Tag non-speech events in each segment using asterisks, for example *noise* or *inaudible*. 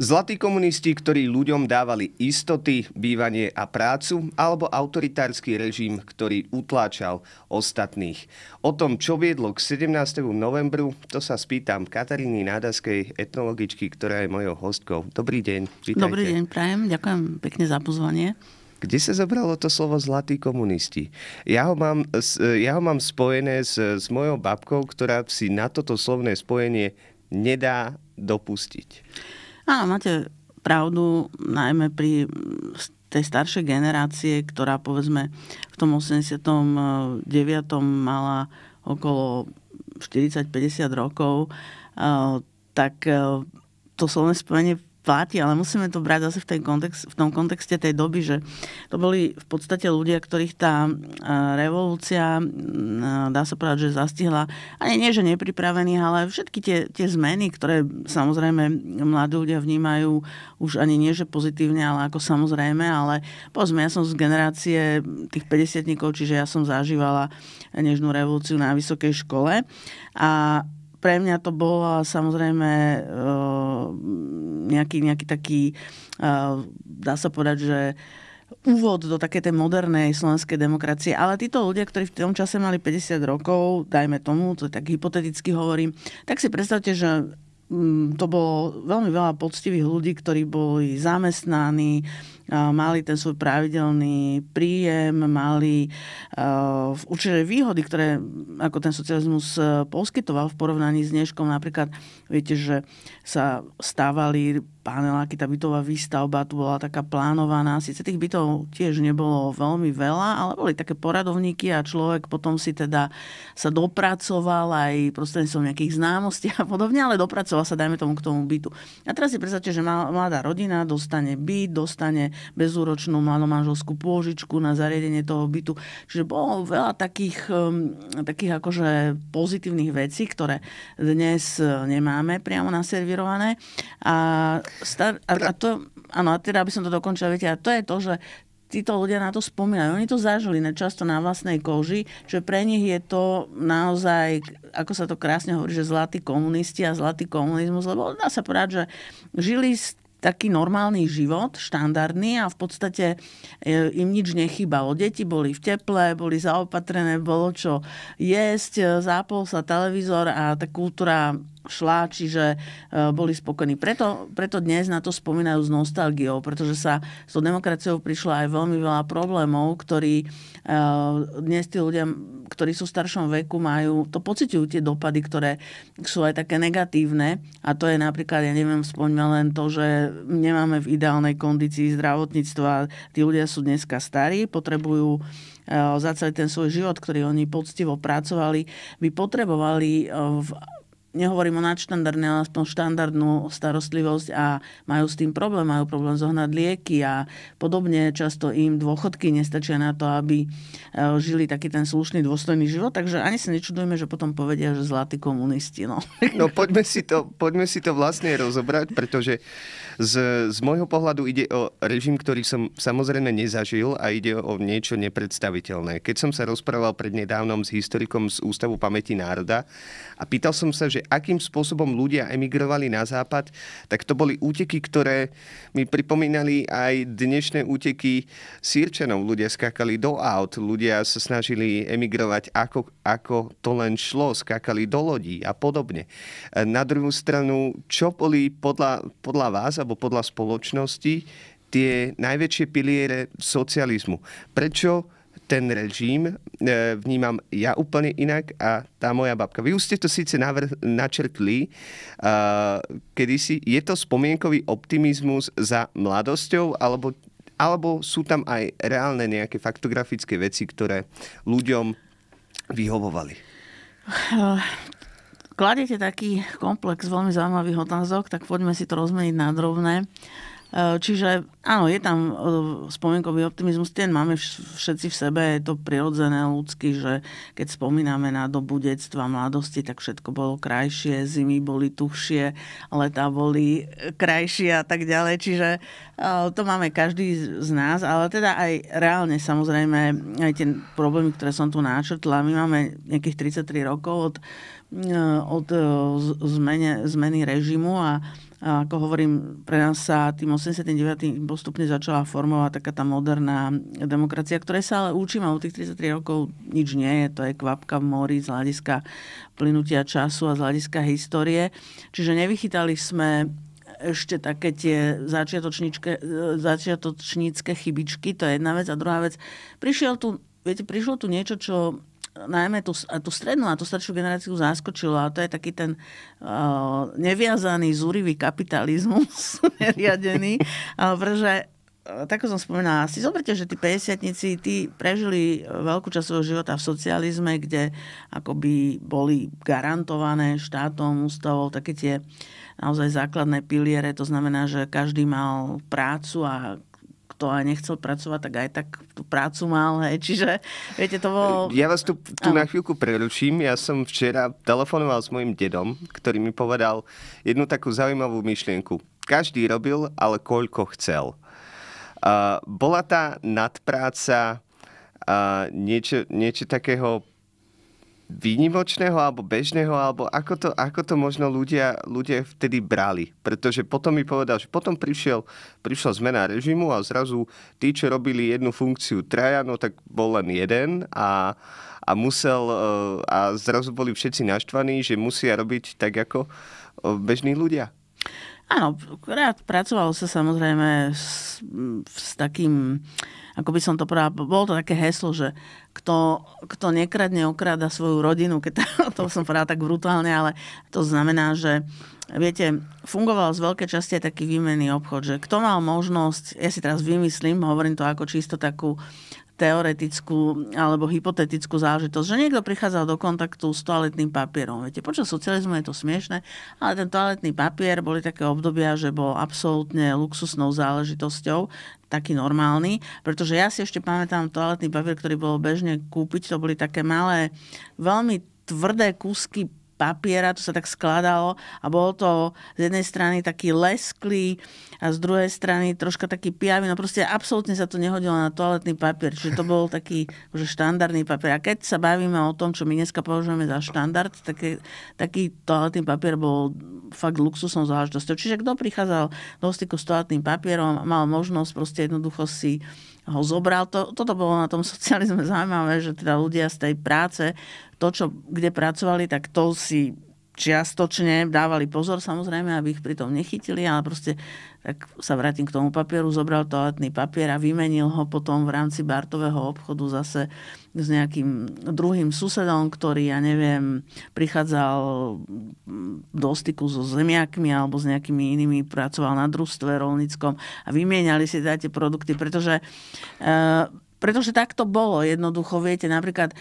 Zlatí komunisti, ktorí ľuďom dávali istoty, bývanie a prácu, alebo autoritársky režim, ktorý utláčal ostatných. O tom, čo viedlo k 17. novembru, to sa spýtam Kataríny Nádaskej, etnologičky, ktorá je mojou hostkou. Dobrý deň, vítajte. Dobrý deň, prajem, ďakujem pekne za pozvanie. Kde sa zobralo to slovo zlatí komunisti? Ja ho mám, ja ho mám spojené s, s mojou babkou, ktorá si na toto slovné spojenie nedá dopustiť. Áno, máte pravdu, najmä pri tej staršej generácie, ktorá povedzme v tom 89. mala okolo 40-50 rokov, eh, tak eh, to slovné spojenie platí, ale musíme to brať zase v, tej kontext, v tom kontexte tej doby, že to boli v podstate ľudia, ktorých tá e, revolúcia, e, dá sa povedať, že zastihla, ani nie, že nepripravených, ale všetky tie, tie zmeny, ktoré samozrejme mladí ľudia vnímajú už ani nie, že pozitívne, ale ako samozrejme, ale povedzme, ja som z generácie tých 50 čiže ja som zažívala nežnú revolúciu na vysokej škole a pre mňa to bola samozrejme e, nejaký, nejaký taký, e, dá sa povedať, že úvod do také tej modernej slovenskej demokracie, ale títo ľudia, ktorí v tom čase mali 50 rokov, dajme tomu, to tak hypoteticky hovorím, tak si predstavte, že Mm, to bolo veľmi veľa poctivých ľudí, ktorí boli zamestnaní, mali ten svoj pravidelný príjem, mali uh, určité výhody, ktoré ako ten socializmus e, poskytoval v porovnaní s dneškom. Napríklad viete, že sa stávali paneláky, tá bytová výstavba tu bola taká plánovaná. Sice tých bytov tiež nebolo veľmi veľa, ale boli také poradovníky a človek potom si teda sa dopracoval aj prostredníctvom nejakých známostí a podobne, ale dopracoval sa, dajme tomu, k tomu bytu. A teraz si predstavte, že mladá rodina dostane byt, dostane bezúročnú malomanželskú pôžičku na zariadenie toho bytu. Čiže bolo veľa takých, um, takých akože pozitívnych vecí, ktoré dnes uh, nemáme priamo naservirované. A star, a, a to, áno, a teda, aby som to dokončila, viete, a to je to, že títo ľudia na to spomínajú. Oni to zažili často na vlastnej koži, že pre nich je to naozaj, ako sa to krásne hovorí, že zlatí komunisti a zlatý komunizmus, lebo dá sa povedať, že žili taký normálny život, štandardný a v podstate e, im nič nechýbalo. Deti boli v teple, boli zaopatrené, bolo čo jesť, e, zápol sa televízor a tá kultúra šla, čiže e, boli spokojní. Preto, preto dnes na to spomínajú s nostalgiou, pretože sa s tou demokraciou prišla aj veľmi veľa problémov, ktorí e, dnes tí ľudia, ktorí sú v staršom veku, majú, to pociťujú tie dopady, ktoré sú aj také negatívne a to je napríklad, ja neviem, spomínam len to, že nemáme v ideálnej kondícii zdravotníctva, tí ľudia sú dneska starí, potrebujú e, za celý ten svoj život, ktorý oni poctivo pracovali, by potrebovali v nehovorím o nadštandardnej, ale aspoň štandardnú starostlivosť a majú s tým problém, majú problém zohnať lieky a podobne. Často im dôchodky nestačia na to, aby e, žili taký ten slušný, dôstojný život, takže ani sa nečudujme, že potom povedia, že zlatí komunisti. No, *laughs* no poďme, si to, poďme si to vlastne rozobrať, pretože z, z môjho pohľadu ide o režim, ktorý som samozrejme nezažil a ide o niečo nepredstaviteľné. Keď som sa rozprával prednedávnom s historikom z Ústavu pamäti národa a pýtal som sa, že že akým spôsobom ľudia emigrovali na západ, tak to boli úteky, ktoré mi pripomínali aj dnešné úteky sírčanov. Ľudia skákali do aut, ľudia sa snažili emigrovať ako, ako to len šlo, skákali do lodí a podobne. Na druhú stranu, čo boli podľa, podľa vás alebo podľa spoločnosti tie najväčšie piliere socializmu? Prečo ten režim e, vnímam ja úplne inak a tá moja babka. Vy už ste to síce navr- načrtli, Kedy kedysi je to spomienkový optimizmus za mladosťou, alebo, alebo sú tam aj reálne nejaké faktografické veci, ktoré ľuďom vyhovovali? Kladiete taký komplex veľmi zaujímavých otázok, tak poďme si to rozmeniť na drobné. Uh, Eh, čiže áno, je tam eh, spomienkový optimizmus, ten máme všetci v sebe, je to prirodzené ľudský, že keď spomíname na dobu detstva, mladosti, tak všetko bolo krajšie, zimy boli tuhšie, letá boli eh, krajšie a tak ďalej. Čiže to máme každý z nás, ale teda aj reálne samozrejme aj tie problémy, ktoré som tu náčrtla, my máme nejakých 33 rokov od, od zmene, zmeny režimu a a ako hovorím, pre nás sa tým 89. postupne začala formovať taká tá moderná demokracia, ktorá sa ale učím, ale tých 33 rokov nič nie je, to je kvapka v mori z hľadiska plynutia času a z hľadiska histórie. Čiže nevychytali sme ešte také tie začiatočnícke chybičky, to je jedna vec. A druhá vec, prišiel tu, viete, prišlo tu niečo, čo najmä tú, tú strednú a tú staršiu generáciu zaskočilo a to je taký ten uh, neviazaný, zúrivý kapitalizmus *laughs* neriadený, uh, pretože tak som spomínala, si zoberte, že tí 50 tí prežili veľkú časť svojho života v socializme, kde akoby boli garantované štátom, ústavou také tie naozaj základné piliere, to znamená, že každý mal prácu a to a nechcel pracovať, tak aj tak tú prácu mal, hej. Čiže, viete, to bolo... Ja vás tu, tu na chvíľku preruším. Ja som včera telefonoval s mojim dedom, ktorý mi povedal jednu takú zaujímavú myšlienku. Každý robil, ale koľko chcel. Uh, bola tá nadpráca uh, niečo, niečo takého výnimočného alebo bežného, alebo ako to, ako to možno ľudia, ľudia vtedy brali. Pretože potom mi povedal, že potom prišiel, prišla zmena režimu a zrazu tí, čo robili jednu funkciu traja, no tak bol len jeden a, a musel, e, a zrazu boli všetci naštvaní, že musia robiť tak ako e, bežní ľudia. Áno, rád pracovalo sa samozrejme s, s takým, ako by som to povedal, bolo to také heslo, že kto, kto nekradne, okráda svoju rodinu, keď to, *laughs* to som povedala tak brutálne, ale to znamená, že viete, fungoval z veľkej časti aj taký výmenný obchod, že kto mal možnosť, ja si teraz vymyslím, hovorím to ako čisto takú teoretickú alebo hypotetickú záležitosť, že niekto prichádzal do kontaktu s toaletným papierom. Viete, počas socializmu je to smiešne, ale ten toaletný papier boli také obdobia, že bol absolútne luxusnou záležitosťou, taký normálny, pretože ja si ešte pamätám toaletný papier, ktorý bolo bežne kúpiť, to boli také malé, veľmi tvrdé kúsky papiera, to sa tak skladalo a bol to z jednej strany taký lesklý a z druhej strany troška taký pijavý, no proste absolútne sa to nehodilo na toaletný papier, čiže to bol taký že štandardný papier. A keď sa bavíme o tom, čo my dneska považujeme za štandard, taký, taký toaletný papier bol fakt luxusom záležitosťou. Čiže kto prichádzal do styku s toaletným papierom, mal možnosť proste jednoducho si uh, ho zobral. To, toto bolo na tom socializme *laughs* zaujímavé, že teda ľudia z tej práce, to, čo, kde pracovali, tak to si čiastočne dávali pozor samozrejme, aby ich pritom nechytili, ale proste tak sa vrátim k tomu papieru, zobral toaletný papier a vymenil ho potom v rámci bartového obchodu zase s nejakým druhým susedom, ktorý, ja neviem, prichádzal do styku so zemiakmi alebo s nejakými inými, pracoval na družstve rolnickom a vymieniali si tie produkty, pretože, e, pretože tak to bolo jednoducho, viete, napríklad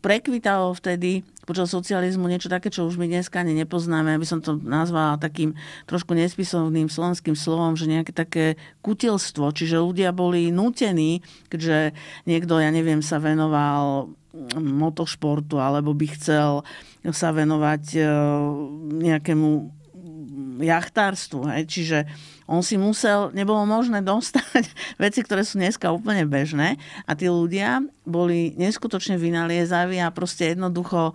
prekvitalo vtedy počas socializmu niečo také, čo už my dneska ani nepoznáme. Aby som to nazvala takým trošku nespisovným slovenským slovom, že nejaké také kutilstvo. Čiže ľudia boli nútení, keďže niekto, ja neviem, sa venoval mm, motošportu alebo by chcel sa venovať e, nejakému jachtárstvu. Hej? Čiže on si musel, nebolo možné dostať *laughs* veci, ktoré sú dneska úplne bežné a tí ľudia boli neskutočne vynaliezaví a proste jednoducho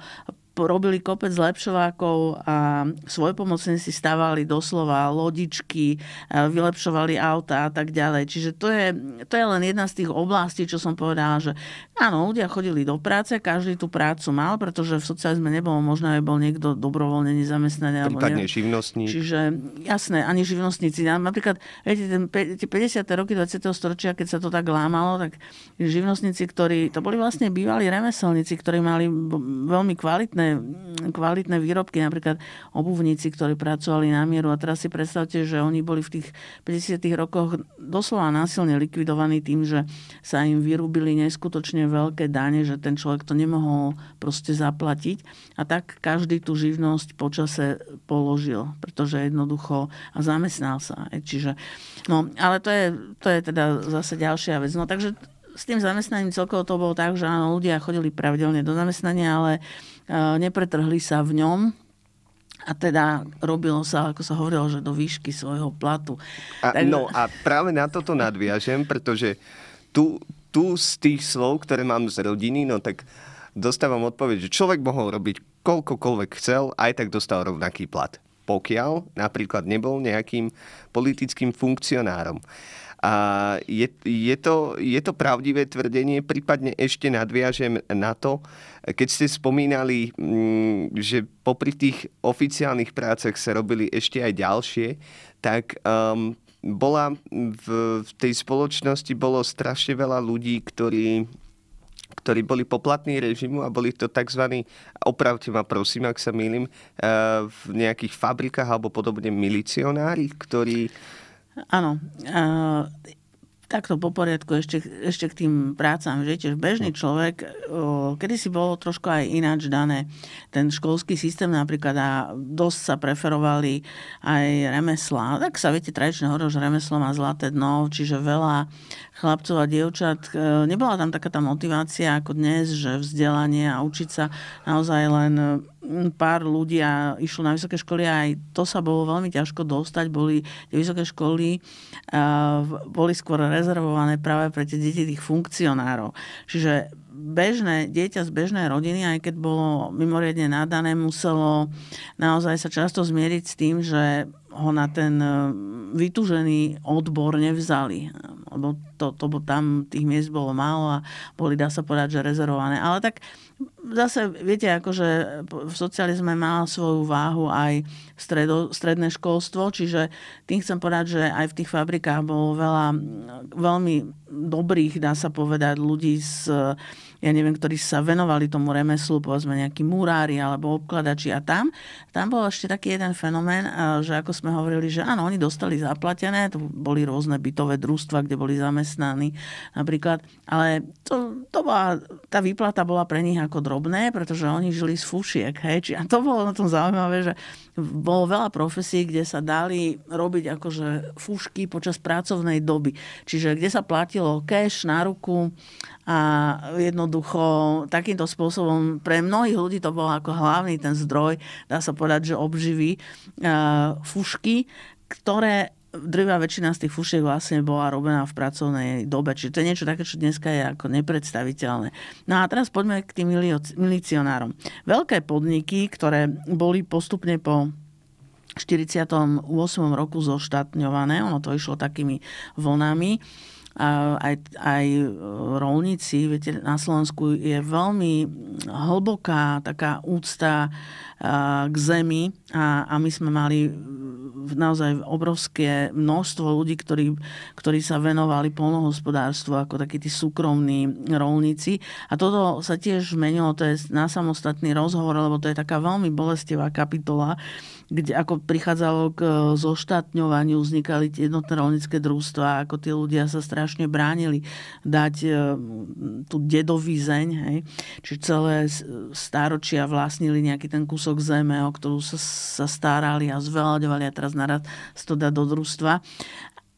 robili kopec zlepšovákov a svojpomocníci stavali doslova lodičky, e, vylepšovali auta a tak ďalej. Čiže to je, to je len jedna z tých oblastí, čo som povedala, že áno, ľudia chodili do práce, každý tú prácu mal, pretože v socializme nebolo možné, aby bol niekto dobrovoľne nezamestnaný. Prípadne živnostník. Čiže jasné, ani živnostníci. Napríklad, viete, ten, tie 50. roky 20. storočia, keď sa to tak lámalo, tak živnostníci, ktorí, to boli vlastne bývalí remeselníci, ktorí mali veľmi kvalitné kvalitné, výrobky, napríklad obuvníci, ktorí pracovali na mieru. A teraz si predstavte, že oni boli v tých 50. rokoch doslova násilne likvidovaní tým, že sa im vyrúbili neskutočne veľké dane, že ten človek to nemohol proste zaplatiť. A tak každý tú živnosť počase položil, pretože jednoducho a zamestnal sa. E, čiže, no, ale to je, to je teda zase ďalšia vec. No takže s tým zamestnaním celkovo to bolo tak, že áno, ľudia chodili pravidelne do zamestnania, ale E, nepretrhli sa v ňom a teda robilo sa, ako sa hovorilo, že do výšky svojho platu. A, tak... No a práve na toto nadviažem, pretože tu, tu z tých slov, ktoré mám z rodiny, no tak dostávam odpoveď, že človek mohol robiť koľkokoľvek chcel, aj tak dostal rovnaký plat. Pokiaľ napríklad nebol nejakým politickým funkcionárom. A je, je, to, je to pravdivé tvrdenie, prípadne ešte nadviažem na to, keď ste spomínali, mm, že popri tých oficiálnych prácach sa robili ešte aj ďalšie, tak um, bola v, v tej spoločnosti bolo strašne veľa ľudí, ktorí ktorí boli poplatní režimu a boli to tzv. opravte ma prosím, ak sa milím, uh, v nejakých fabrikách alebo podobne milicionári, ktorí Áno. Uh, takto po poriadku ešte, ešte k tým prácam. Že tiež bežný no. človek, kedy si bolo trošku aj ináč dané. Ten školský systém napríklad a dosť sa preferovali aj remeslá. Tak sa viete, tradičné hovorí, že remeslo má zlaté dno, čiže veľa chlapcov a dievčat. E, nebola tam taká tá motivácia ako dnes, že vzdelanie a učiť sa naozaj len pár ľudí a išlo na vysoké školy a aj to sa bolo veľmi ťažko dostať. Boli tie vysoké školy uh, boli skôr rezervované práve pre tie deti tých funkcionárov. Čiže bežné dieťa z bežnej rodiny, aj keď bolo mimoriadne nadané, muselo naozaj sa často zmieriť s tým, že ho na ten e, vytúžený odbor nevzali, lebo to, to, tam tých miest bolo málo a boli, dá sa povedať, že rezervované. Ale tak zase, viete, akože v socializme má svoju váhu aj stredo, stredné školstvo, čiže tým chcem povedať, že aj v tých fabrikách bolo veľa veľmi dobrých, dá sa povedať, ľudí s ja neviem, ktorí sa venovali tomu remeslu, povedzme nejakí murári alebo obkladači a tam, tam bol ešte taký jeden fenomén, eh, že ako sme hovorili, že áno, oni dostali zaplatené, to boli rôzne bytové družstva, kde boli zamestnaní napríklad, ale to, to bola, tá výplata bola pre nich ako drobné, pretože oni žili z fušiek, hej, či, a to bolo na tom zaujímavé, že bolo veľa profesí, kde sa dali robiť akože fúšky počas pracovnej doby. Čiže kde sa platilo cash na ruku a jednoducho takýmto spôsobom pre mnohých ľudí to bol ako hlavný ten zdroj, dá sa povedať, že obživí uh, e, fušky, ktoré drvá väčšina z tých fušiek vlastne bola robená v pracovnej dobe. Čiže to je niečo také, čo dneska je ako nepredstaviteľné. No a teraz poďme k tým milicionárom. Veľké podniky, ktoré boli postupne po 48. roku zoštátňované, ono to išlo takými vlnami, aj, aj e, rolníci. Viete, na Slovensku je veľmi hlboká taká úcta e, k zemi a, a my sme mali naozaj obrovské množstvo ľudí, ktorí, ktorí sa venovali polnohospodárstvu ako takí tí súkromní rolníci. A toto sa tiež menilo, to je na samostatný rozhovor, lebo to je taká veľmi bolestivá kapitola, kde ako prichádzalo k e, zoštátňovaniu, vznikali jednotné rolnické družstva, ako tí ľudia sa strašne bránili dať e, tú dedovízeň, hej. Čiže celé stáročia vlastnili nejaký ten kúsok zeme, o ktorú sa, sa starali a zveľaďovali a teraz naraz to dá do družstva.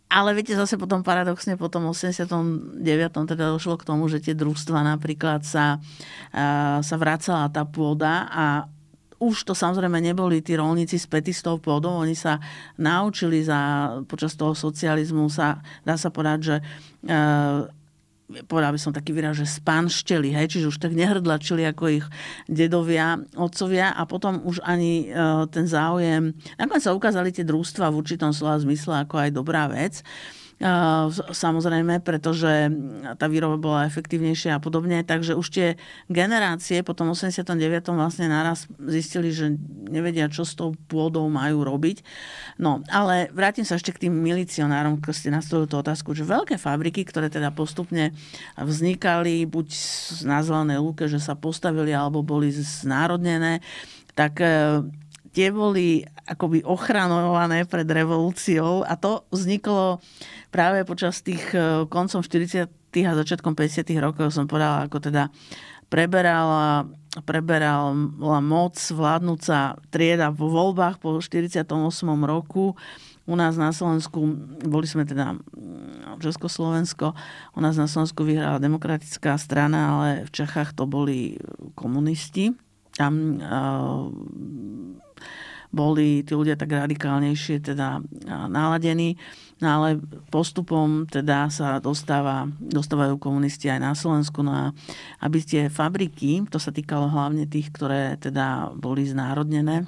Ale viete, zase potom paradoxne po tom 89. teda došlo k tomu, že tie družstva napríklad sa, e, sa vracala tá pôda a už to samozrejme neboli tí rolníci s petistou pôdou, oni sa naučili za, počas toho socializmu sa, dá sa povedať, že e, povedal by som taký výraz, že spanšteli, hej, čiže už tak nehrdlačili ako ich dedovia, otcovia a potom už ani e, ten záujem, nakoniec sa ukázali tie družstva v určitom slova zmysle ako aj dobrá vec, samozrejme, pretože tá výroba bola efektívnejšia a podobne, takže už tie generácie po tom 89. vlastne naraz zistili, že nevedia, čo s tou pôdou majú robiť. No, ale vrátim sa ešte k tým milicionárom, ktorí ste nastavili tú otázku, že veľké fabriky, ktoré teda postupne vznikali buď z zelenej lúke, že sa postavili alebo boli znárodnené, tak e, tie boli akoby ochranované pred revolúciou a to vzniklo práve počas tých e, koncom 40. a začiatkom 50. rokov, som povedala, ako teda preberala, preberala moc vládnúca trieda vo voľbách po 48. roku u nás na Slovensku, boli sme teda Československo, u nás na Slovensku vyhrala demokratická strana, ale v Čechách to boli komunisti. Tam uh, boli tí ľudia tak radikálnejšie teda náladení. No ale postupom teda sa dostáva, dostávajú komunisti aj na Slovensku, no a aby tie fabriky, to sa týkalo hlavne tých, ktoré teda boli znárodnené,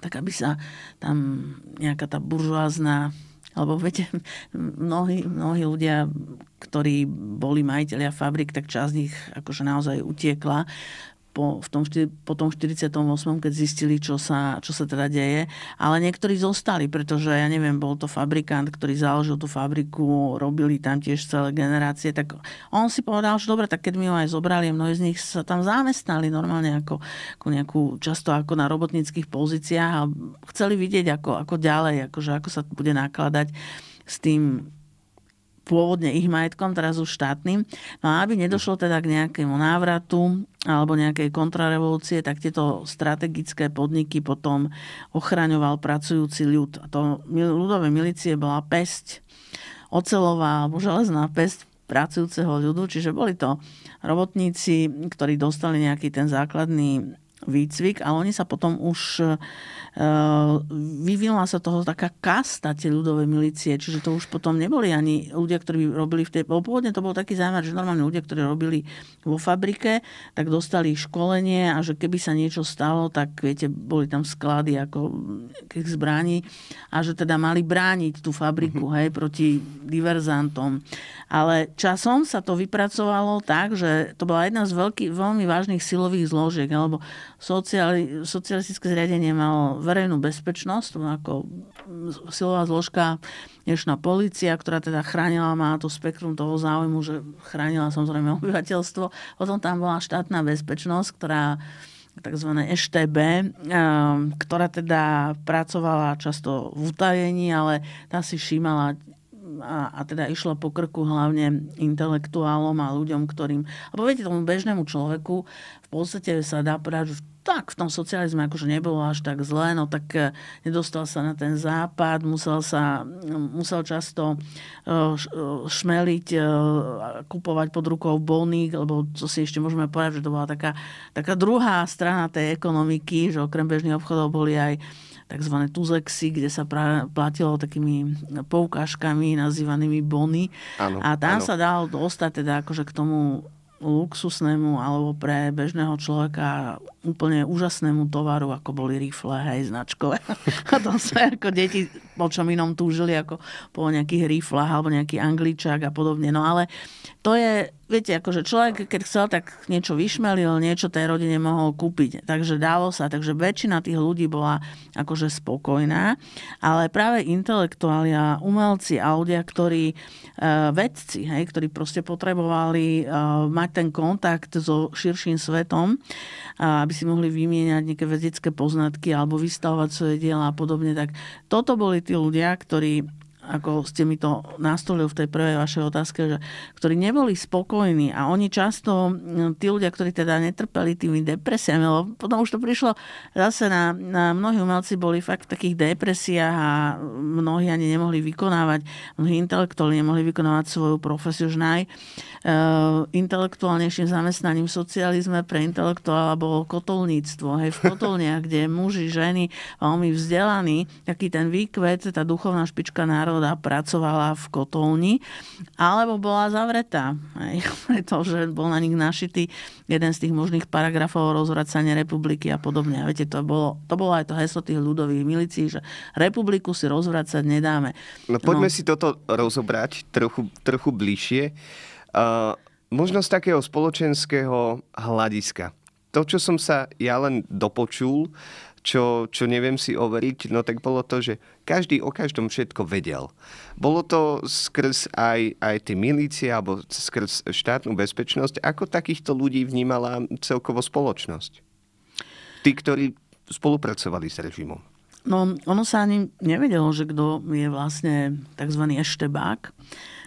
tak aby sa tam nejaká tá buržoázna lebo viete, mnohí, mnohí ľudia, ktorí boli majiteľia fabrik, tak časť z nich akože naozaj utiekla po, v tom, po tom 48., keď zistili, čo sa, čo sa teda deje. Ale niektorí zostali, pretože, ja neviem, bol to fabrikant, ktorý založil tú fabriku, robili tam tiež celé generácie, tak on si povedal, že dobre, tak keď mi ho aj zobrali, mnohí z nich sa tam zamestnali normálne ako, ako nejakú, často ako na robotníckých pozíciách a chceli vidieť, ako, ako ďalej, akože ako sa bude nakladať s tým pôvodne ich majetkom, teraz už štátnym. No a aby nedošlo teda k nejakému návratu alebo nejakej kontrarevolúcie, tak tieto strategické podniky potom ochraňoval pracujúci ľud. A to ľudové milície bola pesť, ocelová alebo železná pesť pracujúceho ľudu, čiže boli to robotníci, ktorí dostali nejaký ten základný výcvik a oni sa potom už e, vyvinula sa toho taká kasta, tie ľudové milície, čiže to už potom neboli ani ľudia, ktorí by robili v tej... Bo pôvodne to bol taký zámer, že normálne ľudia, ktorí robili vo fabrike, tak dostali školenie a že keby sa niečo stalo, tak viete, boli tam sklady ako tých zbraní a že teda mali brániť tú fabriku, mhm. hej, proti diverzantom. Ale časom sa to vypracovalo tak, že to bola jedna z veľký, veľmi vážnych silových zložiek, alebo sociali, socialistické zriadenie malo verejnú bezpečnosť, ako silová zložka, dnešná policia, ktorá teda chránila, má to spektrum toho záujmu, že chránila samozrejme obyvateľstvo. Potom tam bola štátna bezpečnosť, ktorá tzv. EŠTB, ehm, ktorá teda pracovala často v utajení, ale tá si všímala a, a teda išla po krku hlavne intelektuálom a ľuďom, ktorým... Lebo viete, tomu bežnému človeku v podstate sa dá povedať, že tak v tom socializme akože nebolo až tak zlé, no tak eh, nedostal sa na ten západ, musel sa, mm, musel často eh, eh, šmeliť, kupovať pod rukou boník, lebo to si ešte môžeme povedať, že to bola taká, taká druhá strana tej ekonomiky, že okrem bežných obchodov boli aj tzv. tuzexy, kde sa pra, platilo takými poukážkami nazývanými bony. Áno, a tam áno. sa dal dostať teda akože k tomu luxusnému alebo pre bežného človeka úplne úžasnému tovaru, ako boli rifle, hej, značkové. *laughs* A to sme ako deti po čom inom túžili, ako po nejakých riflach alebo nejaký angličák a podobne. No ale to je viete, akože človek, keď chcel, tak niečo vyšmelil, niečo tej rodine mohol kúpiť. Takže dalo sa. Takže väčšina tých ľudí bola akože spokojná. Ale práve intelektuáli a umelci a ľudia, ktorí e, vedci, hej, ktorí proste potrebovali e, mať ten kontakt so širším svetom, e, aby si mohli vymieňať nejaké vedecké poznatky alebo vystavovať svoje diela a podobne, tak toto boli tí ľudia, ktorí ako ste mi to nastolili v tej prvej vašej otázke, že, ktorí neboli spokojní a oni často, tí ľudia, ktorí teda netrpeli tými depresiami, lebo potom už to prišlo zase na, na mnohí umelci boli fakt v takých depresiách a mnohí ani nemohli vykonávať, mnohí intelektuáli nemohli vykonávať svoju profesiu, už naj, e, intelektuálnejším zamestnaním v socializme pre intelektuála bolo kotolníctvo. Hej, v kotolniach, kde muži, ženy, veľmi vzdelaní, taký ten výkvet, tá duchovná špička národa, príroda teda pracovala v kotolni, alebo bola zavretá, aj, *laughs* pretože bol na nich našitý jeden z tých možných paragrafov o rozvracanie republiky a podobne. A viete, to bolo, to bolo aj to heslo tých ľudových milícií, že republiku si rozvracať nedáme. No poďme no. si toto rozobrať trochu, trochu bližšie. Uh, možno z takého spoločenského hľadiska. To, čo som sa ja len dopočul, uh, čo, čo neviem si overiť, no tak bolo to, že každý o každom všetko vedel. Bolo to skrz aj, aj tie milície alebo skrz štátnu bezpečnosť, ako takýchto ľudí vnímala celkovo spoločnosť? Tí, ktorí spolupracovali s režimom. No, ono sa ani nevedelo, že kto je vlastne tzv. eštebák,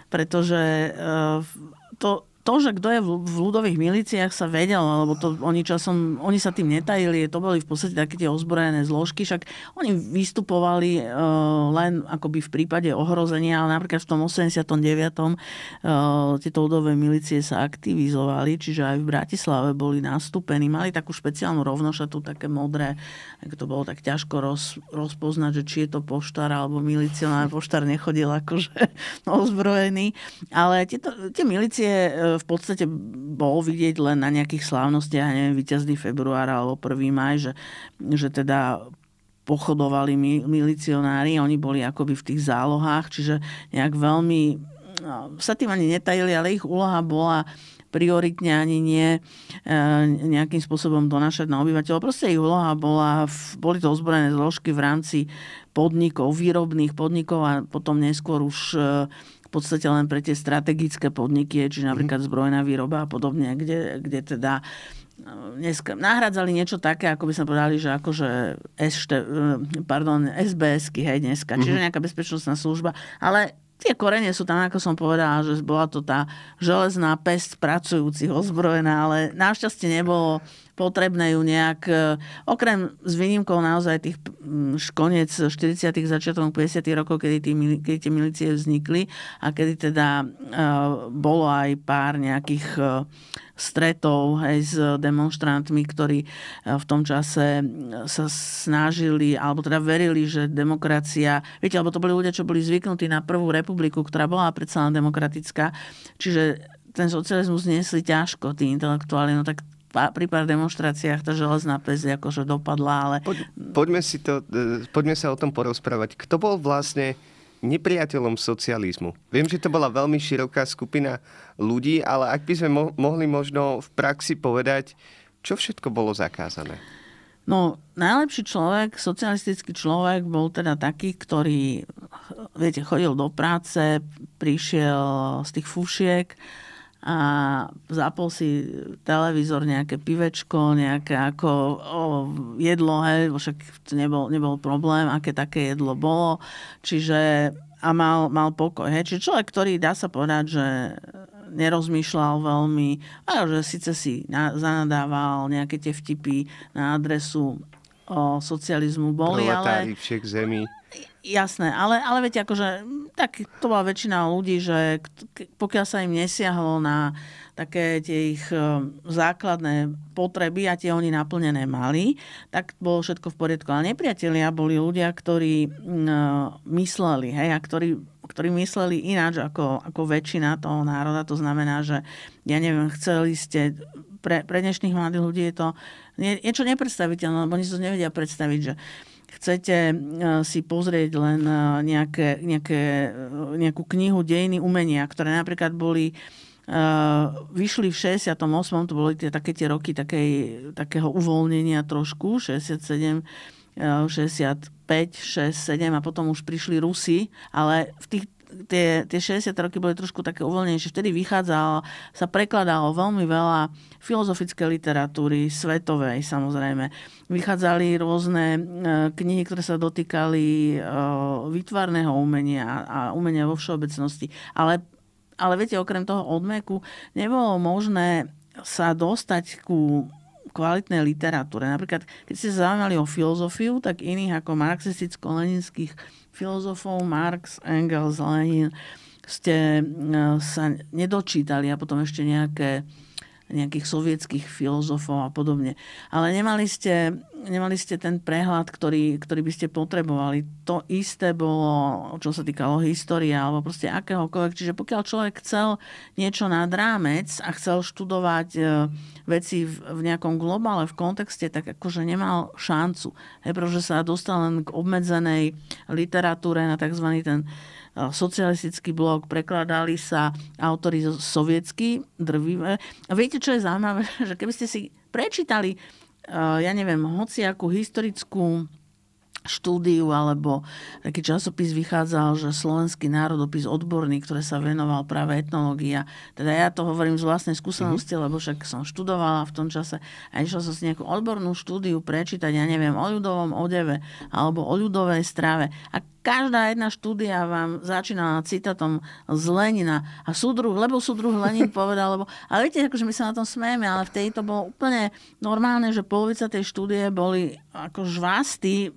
pretože eh, to to, že kto je v ľudových miliciách, sa vedel, lebo to, oni, časom, oni sa tým netajili, to boli v podstate také tie ozbrojené zložky, však oni vystupovali uh, len akoby v prípade ohrozenia, ale napríklad v tom 89. Uh, e, tieto ľudové milície sa aktivizovali, čiže aj v Bratislave boli nastúpení, mali takú špeciálnu rovnošatu, také modré ako to bolo tak ťažko roz, rozpoznať, že či je to poštár alebo milícia, no, poštár nechodil akože *laughs* ozbrojený. Ale tieto, tie milície e, v podstate bolo vidieť len na nejakých slávnostiach, neviem, víťazný február alebo 1. maj, že, že teda pochodovali milicionári, oni boli akoby v tých zálohách, čiže nejak veľmi no, sa tým ani netajili, ale ich úloha bola prioritne ani nie e, nejakým spôsobom donášať na obyvateľov. Proste ich úloha bola, boli to ozbrojené zložky v rámci podnikov, výrobných podnikov a potom neskôr už e, v podstate len pre tie strategické podniky, či mhm. napríklad zbrojná výroba a podobne, kde, kde teda e, dneska nahradzali niečo také, ako by sme povedali, že akože ešte, pardon, SBS-ky, hej, dneska, čiže mhm. nejaká bezpečnostná služba, ale tie korene sú tam, ako som povedala, že bola to tá železná pest pracujúcich ozbrojená, ale našťastie nebolo potrebné ju nejak, e, okrem s výnimkou naozaj tých koniec 40. začiatkom 50. rokov, kedy, tí, kedy tie milície vznikli a kedy teda uh, bolo aj pár nejakých uh, stretov aj s demonstrantmi, ktorí v tom čase sa snažili, alebo teda verili, že demokracia, viete, alebo to boli ľudia, čo boli zvyknutí na prvú republiku, ktorá bola predsa len demokratická, čiže ten socializmus niesli ťažko tí intelektuáli, no tak pri pár demonstráciách tá železná pes akože dopadla, ale... Po, poďme, si to, e, poďme sa o tom porozprávať. Kto bol vlastne nepriateľom socializmu? Viem, že to bola veľmi široká skupina ľudí, ale ak by sme mo- mohli možno v praxi povedať, čo všetko bolo zakázané? No, najlepší človek, socialistický človek bol teda taký, ktorý, viete, chodil do práce, prišiel z tých fúšiek, a zapol si televízor, nejaké pivečko, nejaké ako o, jedlo, hej, však nebol, nebol problém, aké také jedlo bolo. Čiže a mal, mal pokoj. Hej. Čiže človek, ktorý dá sa povedať, že nerozmýšľal veľmi, a že síce si na, zanadával nejaké tie vtipy na adresu o socializmu boli, ale... všech zemí. Jasné, ale, ale viete, akože, tak to bola väčšina ľudí, že pokiaľ sa im nesiahlo na také tie ich e, základné potreby a tie oni naplnené mali, tak bolo všetko v poriadku. Ale nepriatelia boli ľudia, ktorí e, mysleli, hej, a ktorí, ktorí mysleli ináč ako, ako väčšina toho národa. To znamená, že ja neviem, chceli ste pre, pre dnešných mladých ľudí je to niečo nepredstaviteľné, lebo oni si to nevedia predstaviť, že uh, chcete eh, si pozrieť len eh, nejaké, nejaké, eh, nejakú knihu dejiny umenia, ktoré napríklad boli Uh, vyšli v 68. to boli tie, také tie roky takej, takého uvoľnenia trošku, 67, 65, 67 a potom už prišli Rusi, ale v tých tie, tie 60 roky boli trošku také uvoľnejšie. Vtedy vychádzalo, sa prekladalo veľmi veľa filozofické literatúry, svetovej samozrejme. Vychádzali rôzne e, knihy, ktoré sa dotýkali e, výtvarného umenia a umenia vo všeobecnosti. Ale, ale viete, okrem toho odmeku nebolo možné sa dostať ku kvalitnej literatúre. Napríklad, keď ste sa zaujímali o filozofiu, tak iných ako marxisticko-leninských filozofov Marx, Engels, Lenin ste e, sa nedočítali a potom ešte nejaké, nejakých sovietských filozofov a podobne. Ale nemali ste nemali ste ten prehľad, ktorý, ktorý by ste potrebovali. To isté bolo, čo sa týkalo histórie alebo proste akéhokoľvek. Čiže pokiaľ človek chcel niečo nad rámec a chcel študovať e, veci v, v nejakom globále, v kontexte, tak akože nemal šancu. Hej, pretože sa dostal len k obmedzenej literatúre na tzv. ten e, socialistický blok, prekladali sa autory sovietsky, drvivé. A viete, čo je zaujímavé? *laughs* Že keby ste si prečítali Eh, ja neviem, hociakú historickú štúdiu alebo taký časopis vychádzal, že slovenský národopis odborný, ktorý sa venoval práve etnológia. Teda ja to hovorím z vlastnej skúsenosti, mm-hmm. lebo však som študovala v tom čase a išla som si nejakú odbornú štúdiu prečítať, ja neviem, o ľudovom odeve alebo o ľudovej strave. A každá jedna štúdia vám začínala citatom z Lenina. A súdruh, lebo súdruh Lenin *laughs* povedal, lebo... Ale viete, akože my sa na tom smejeme, ale v tejto bolo úplne normálne, že polovica tej štúdie boli ako žvasty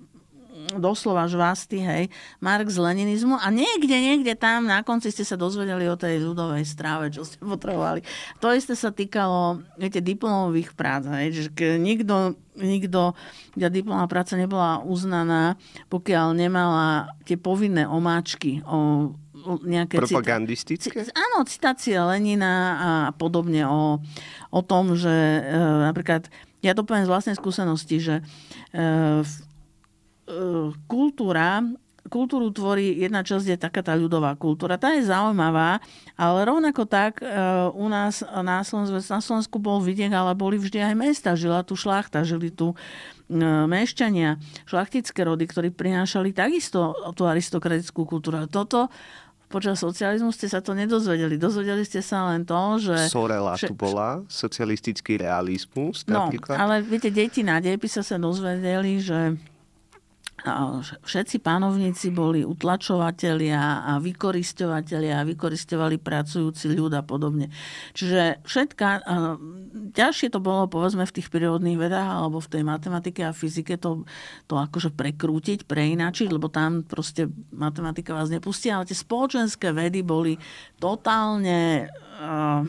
doslova žvásty, hej, Marx leninizmu a niekde, niekde tam na konci ste sa dozvedeli o tej ľudovej stráve, čo ste potrebovali. To isté sa týkalo, viete, diplomových prác, hej, že nikto, nikto, ja diplomová práca nebola uznaná, pokiaľ nemala tie povinné omáčky o nejaké... Propagandistické? Cita- áno, citácie Lenina a podobne o, o tom, že e, napríklad, ja to poviem z vlastnej skúsenosti, že e, E, kultúra, kultúru tvorí, jedna časť je taká tá ľudová kultúra, tá je zaujímavá, ale rovnako tak e, u nás na Slovensku, na Slovensku bol vidiek, ale boli vždy aj mesta, žila tu šlachta, žili tu e, mešťania, šlachtické rody, ktorí prinášali takisto tú aristokratickú kultúru. Toto počas socializmu ste sa to nedozvedeli. Dozvedeli ste sa len to, že... Sorela tu bola, socialistický realizmus. No, ale viete, deti na dejepise sa dozvedeli, že všetci pánovníci boli utlačovatelia a vykoristovatelia a vykoristovali pracujúci ľud a podobne. Čiže všetka, ťažšie to bolo povedzme v tých prírodných vedách alebo v tej matematike a fyzike to, to akože prekrútiť, preinačiť, lebo tam proste matematika vás nepustí, ale tie spoločenské vedy boli totálne uh,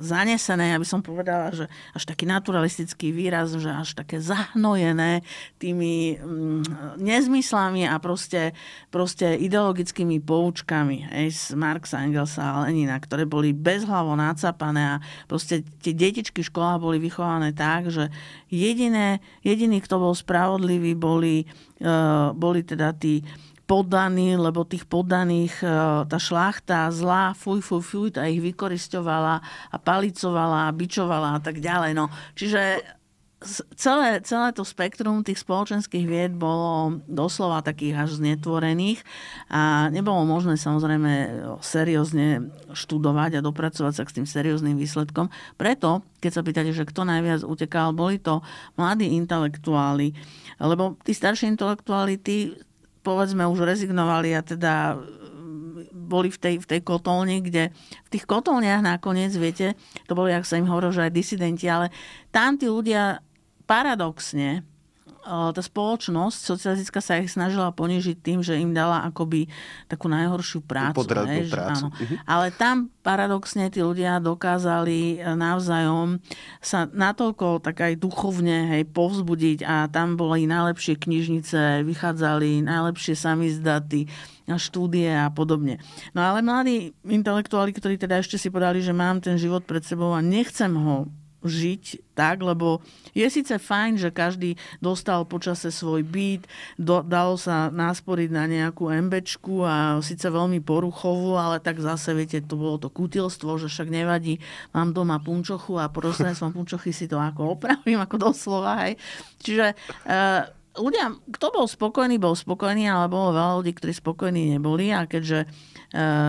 zanesené, ja by som povedala, že až taký naturalistický výraz, že až také zahnojené tými mm, nezmyslami a proste, proste ideologickými poučkami hej, z Marxa, Engelsa a Lenina, ktoré boli bezhlavo nácapané a proste tie detičky v školách boli vychované tak, že jediné, jediný, kto bol spravodlivý, boli, eh, boli teda tí podaní, lebo tých podaných e, tá šlachta zlá, fuj, fuj, fuj, tá ich vykoristovala a palicovala a bičovala a tak ďalej. No. Čiže celé, celé to spektrum tých spoločenských vied bolo doslova takých až znetvorených a nebolo možné samozrejme seriózne študovať a dopracovať sa k tým serióznym výsledkom. Preto, keď sa pýtate, že kto najviac utekal, boli to mladí intelektuáli, lebo tí starší intelektuáli, tí povedzme už rezignovali a teda mm, boli v tej, v tej kotolni, kde v tých kotolniach nakoniec, viete, to boli, ak sa im hovorilo, že aj disidenti, ale tam tí ľudia paradoxne tá spoločnosť socialistická sa ich snažila ponížiť tým, že im dala akoby takú najhoršiu prácu. Podradnú prácu. Áno. Uh-huh. Ale tam paradoxne tí ľudia dokázali e, navzájom sa natoľko tak aj duchovne hej, povzbudiť a tam boli najlepšie knižnice, vychádzali najlepšie samizdaty, na štúdie a podobne. No ale mladí intelektuáli, ktorí teda ešte si podali, že mám ten život pred sebou a nechcem ho žiť tak, lebo je síce fajn, že každý dostal počase svoj byt, do, dalo sa násporiť na nejakú MBčku a síce veľmi poruchovú, ale tak zase, viete, to bolo to kutilstvo, že však nevadí, mám doma punčochu a som punčochy si to ako opravím, ako doslova, hej. Čiže e, ľudia, kto bol spokojný, bol spokojný, ale bolo veľa ľudí, ktorí spokojní neboli a keďže e,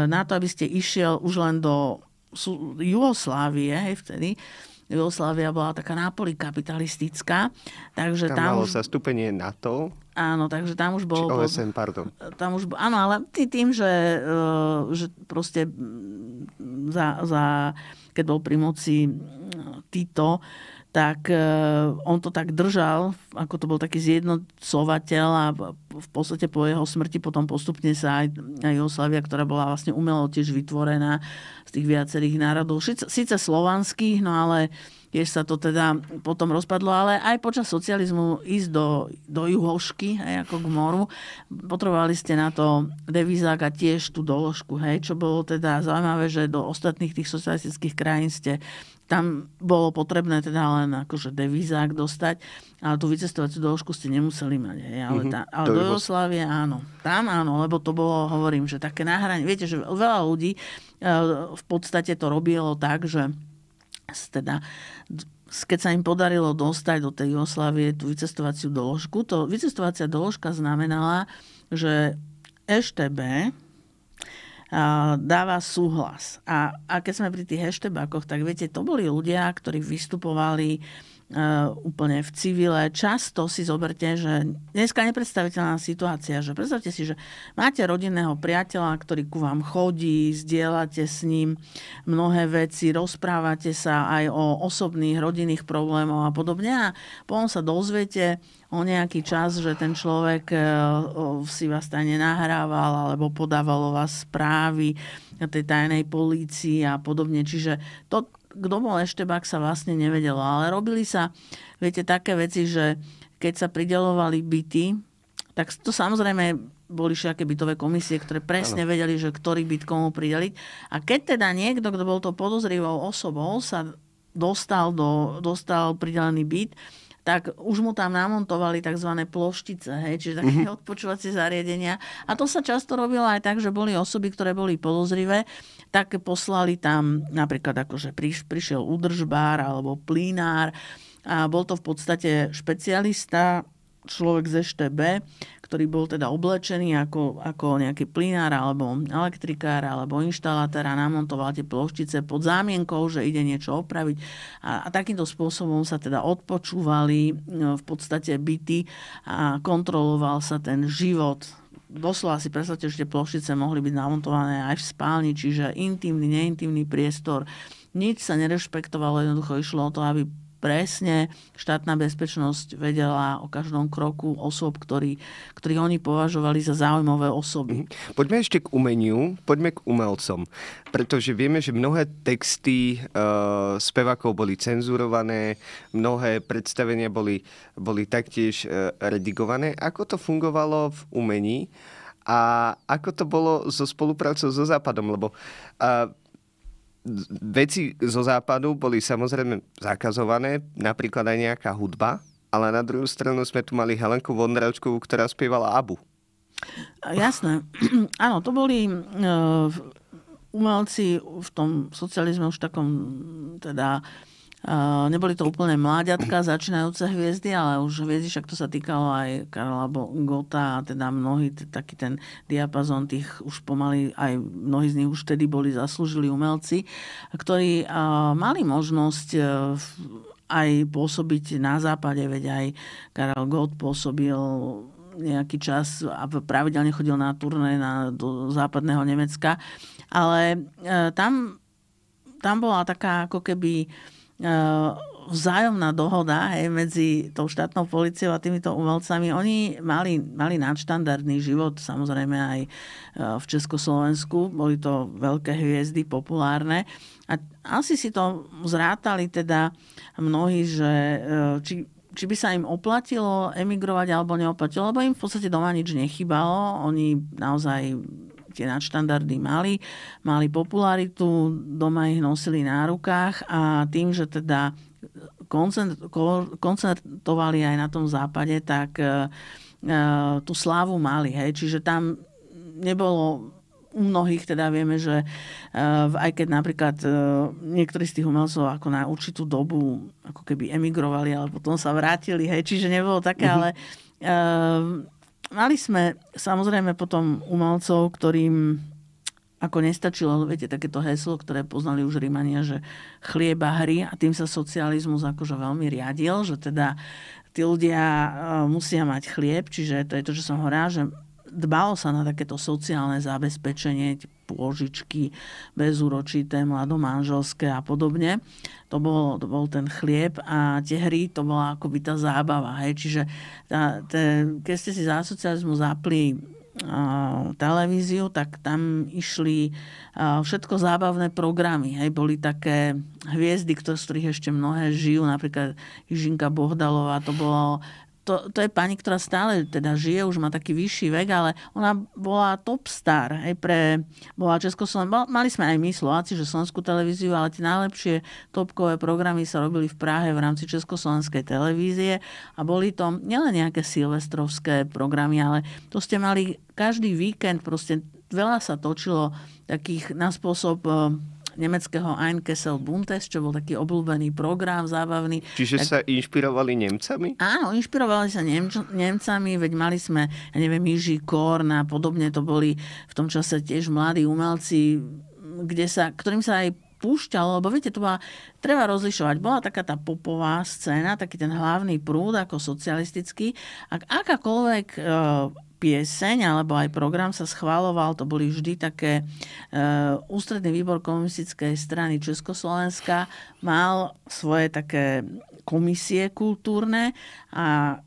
na to, aby ste išiel už len do Jugoslávie, hej, vtedy, Jugoslávia bola taká nápoli kapitalistická. Takže tam, tam malo už... zastúpenie NATO. Áno, takže tam už bolo... OSN, pardon. Tam už, áno, ale tým, že, e, že proste za, za, keď bol pri moci Tito, tak e, on to tak držal, ako to bol taký zjednocovateľ a v podstate po jeho smrti potom postupne sa aj, aj Jugoslavia, ktorá bola vlastne umelo tiež vytvorená z tých viacerých národov, síce slovanských, no ale tiež sa to teda potom rozpadlo, ale aj počas socializmu ísť do, do juhošky, aj ako k moru. Potrebovali ste na to devizák a tiež tú doložku, hej, čo bolo teda zaujímavé, že do ostatných tých socialistických krajín ste tam bolo potrebné teda len akože devizák dostať, ale tú vycestovaciu doložku ste nemuseli mať. Hej, ale mhm, tá, ale do Jugoslávie áno. Tam áno, lebo to bolo, hovorím, že také náhranie. Viete, že veľa ľudí e, v podstate to robilo tak, že teda keď sa im podarilo dostať do tej Jugoslávie tú vycestovaciu doložku, to vycestovacia doložka znamenala, že EŠTB, dáva súhlas. A, a keď sme pri tých hashtagoch, tak viete, to boli ľudia, ktorí vystupovali e, úplne v civile. Často si zoberte, že dneska nepredstaviteľná situácia, že predstavte si, že máte rodinného priateľa, ktorý ku vám chodí, zdieľate s ním mnohé veci, rozprávate sa aj o osobných rodinných problémoch a podobne a potom sa dozviete, o nejaký čas, že ten človek e, si vás tajne nahrával alebo podávalo vás správy tej tajnej polícii a podobne. Čiže to, kto bol bak, sa vlastne nevedelo. Ale robili sa, viete, také veci, že keď sa pridelovali byty, tak to samozrejme boli všaké bytové komisie, ktoré presne ano. vedeli, že ktorý byt komu prideliť. A keď teda niekto, kto bol to podozrivou osobou, sa dostal, do, dostal pridelený byt, tak už mu tam namontovali tzv. ploštice, hej, čiže také mm-hmm. odpočúvacie zariadenia. A to sa často robilo aj tak, že boli osoby, ktoré boli podozrivé, tak poslali tam napríklad akože priš, prišiel údržbár alebo plínár a bol to v podstate špecialista človek z EŠTB, ktorý bol teda oblečený ako, ako nejaký plinár alebo elektrikár alebo inštalátor a namontoval tie ploštice pod zámienkou, že ide niečo opraviť. A, a takýmto spôsobom sa teda odpočúvali e, v podstate byty a kontroloval sa ten život doslova si predstavte, že tie ploštice mohli byť namontované aj v spálni, čiže intimný, neintimný priestor. Nič sa nerešpektovalo, jednoducho išlo o to, aby presne štátna bezpečnosť vedela o každom kroku osôb, ktorý, ktorých oni považovali za záujmové osoby. Mhm. Poďme ešte k umeniu, poďme k umelcom, pretože vieme, že mnohé texty e, eh, spevakov boli cenzurované, mnohé predstavenia boli, boli taktiež e, redigované. Ako to fungovalo v umení? A ako to bolo so spoluprácou so Západom? Lebo uh, veci zo západu boli samozrejme zakazované, napríklad aj nejaká hudba, ale na druhú stranu sme tu mali Helenku Vondračku, ktorá spievala Abu. Jasné. *clears throat* Áno, to boli uh, umelci v tom socializme už takom teda Eh, neboli to úplne mláďatka, začínajúce hviezdy, ale už hviezdy, však to sa týkalo aj Karla Gota a teda mnohí, taký ten diapazon tých už pomaly, aj mnohí z nich už vtedy boli zaslúžili umelci, ktorí eh, mali možnosť eh, aj pôsobiť na západe, veď aj Karel Gott pôsobil nejaký čas a pravidelne chodil na turné na, do západného Nemecka, ale e, tam, tam bola taká ako keby E, vzájomná dohoda hej, medzi tou štátnou policiou a týmito umelcami. Oni mali, mali nadštandardný život, samozrejme aj e, v Československu. Boli to veľké hviezdy, populárne. A asi si to zrátali teda mnohí, že e, či, či by sa im oplatilo emigrovať alebo neoplatilo, lebo im v podstate doma nič nechybalo. Oni naozaj tie nadštandardy mali, mali popularitu, doma ich nosili na rukách a tým, že teda koncertovali aj na tom západe, tak e, e, tú slávu mali. Hej. Čiže tam nebolo u mnohých teda vieme, že e, aj keď napríklad e, niektorí z tých umelcov ako na určitú dobu ako keby emigrovali, ale potom sa vrátili, hej, čiže nebolo také, mm-hmm. ale mali sme samozrejme potom umelcov, ktorým ako nestačilo, viete, takéto heslo, ktoré poznali už Rímania, že chlieba hry a tým sa socializmus akože veľmi riadil, že teda tí ľudia e, musia mať chlieb, čiže to je to, čo som hovorila, že dbalo sa na takéto sociálne zabezpečenie, pôžičky, bezúročité, mladomáželské a podobne. To bol, to bol ten chlieb a tie hry, to bola akoby tá zábava. Hej. Čiže tá, tá, keď ste si za socializmu zapli televíziu, tak tam išli všetko zábavné programy. Hej, boli také hviezdy, z ktorých ešte mnohé žijú, napríklad Jižinka Bohdalová, to bolo to, to je pani, ktorá stále teda žije, už má taký vyšší vek, ale ona bola top star, hej, pre, bola Československá, mali sme aj my Slováci, že Slovenskú televíziu, ale tie najlepšie topkové programy sa robili v Prahe v rámci Československej televízie a boli to nielen nejaké silvestrovské programy, ale to ste mali každý víkend, proste veľa sa točilo takých na spôsob eh, nemeckého Ein Kessel Buntes, čo bol taký obľúbený program, zábavný. Čiže tak... sa inšpirovali Nemcami? Áno, inšpirovali sa Nemč- Nemcami, veď mali sme, ja neviem, Iži Korn a podobne, to boli v tom čase tiež mladí umelci, kde sa, ktorým sa aj púšťalo, lebo viete, to bola, treba rozlišovať, bola taká tá popová scéna, taký ten hlavný prúd ako socialistický a akákoľvek e, pieseň alebo aj program sa schváloval, to boli vždy také e, ústredný výbor komunistickej strany Československa mal svoje také komisie kultúrne a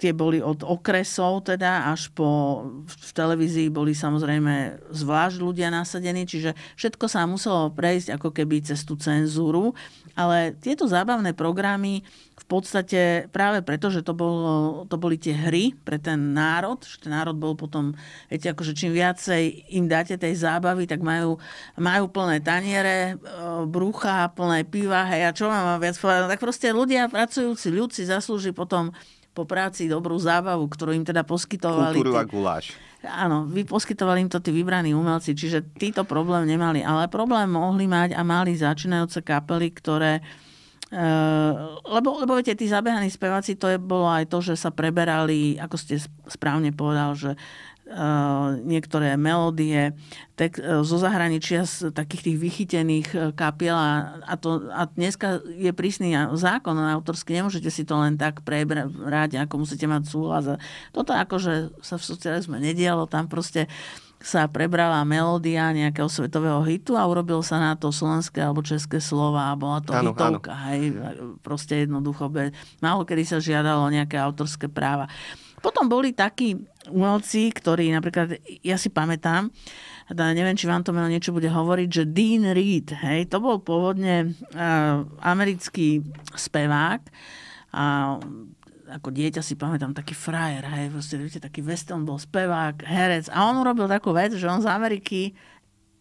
tie boli od okresov teda až po, v televízii boli samozrejme zvlášť ľudia nasadení, čiže všetko sa muselo prejsť ako keby cez tú cenzúru ale tieto zábavné programy v podstate práve preto, že to, bolo, to boli tie hry pre ten národ, že ten národ bol potom, viete, akože čím viacej im dáte tej zábavy, tak majú, majú plné taniere, e, brúcha, plné piva, hej, a čo vám mám viac povedať? No tak proste ľudia, pracujúci ľudci zaslúži potom po práci dobrú zábavu, ktorú im teda poskytovali. Kultúru a guláš. Áno, vy poskytovali im to tí vybraní umelci, čiže títo problém nemali. Ale problém mohli mať a mali začínajúce kapely, ktoré eh, lebo, lebo viete, tí zabehaní speváci, to je bolo aj to, že sa preberali, ako ste správne povedal, že Eh, niektoré melódie tak eh, zo zahraničia z takých tých vychytených eh, kapiel a, a, to, a dneska je prísny zákon autorský, nemôžete si to len tak prebrať, ako musíte mať súhlas. Toto akože sa v socializme nedialo, tam proste sa prebrala melódia nejakého svetového hitu a urobil sa na to slovenské alebo české slova a bola to ano, hitovka. Ano. Hej, proste jednoducho. Be... Málo kedy sa žiadalo nejaké autorské práva. Potom boli takí umelci, ktorí napríklad, ja si pamätám, teda neviem, či vám to meno niečo bude hovoriť, že Dean Reed, hej, to bol pôvodne uh, americký spevák a ako dieťa si pamätám, taký frajer, hej, proste, viete, taký Weston bol spevák, herec a on urobil takú vec, že on z Ameriky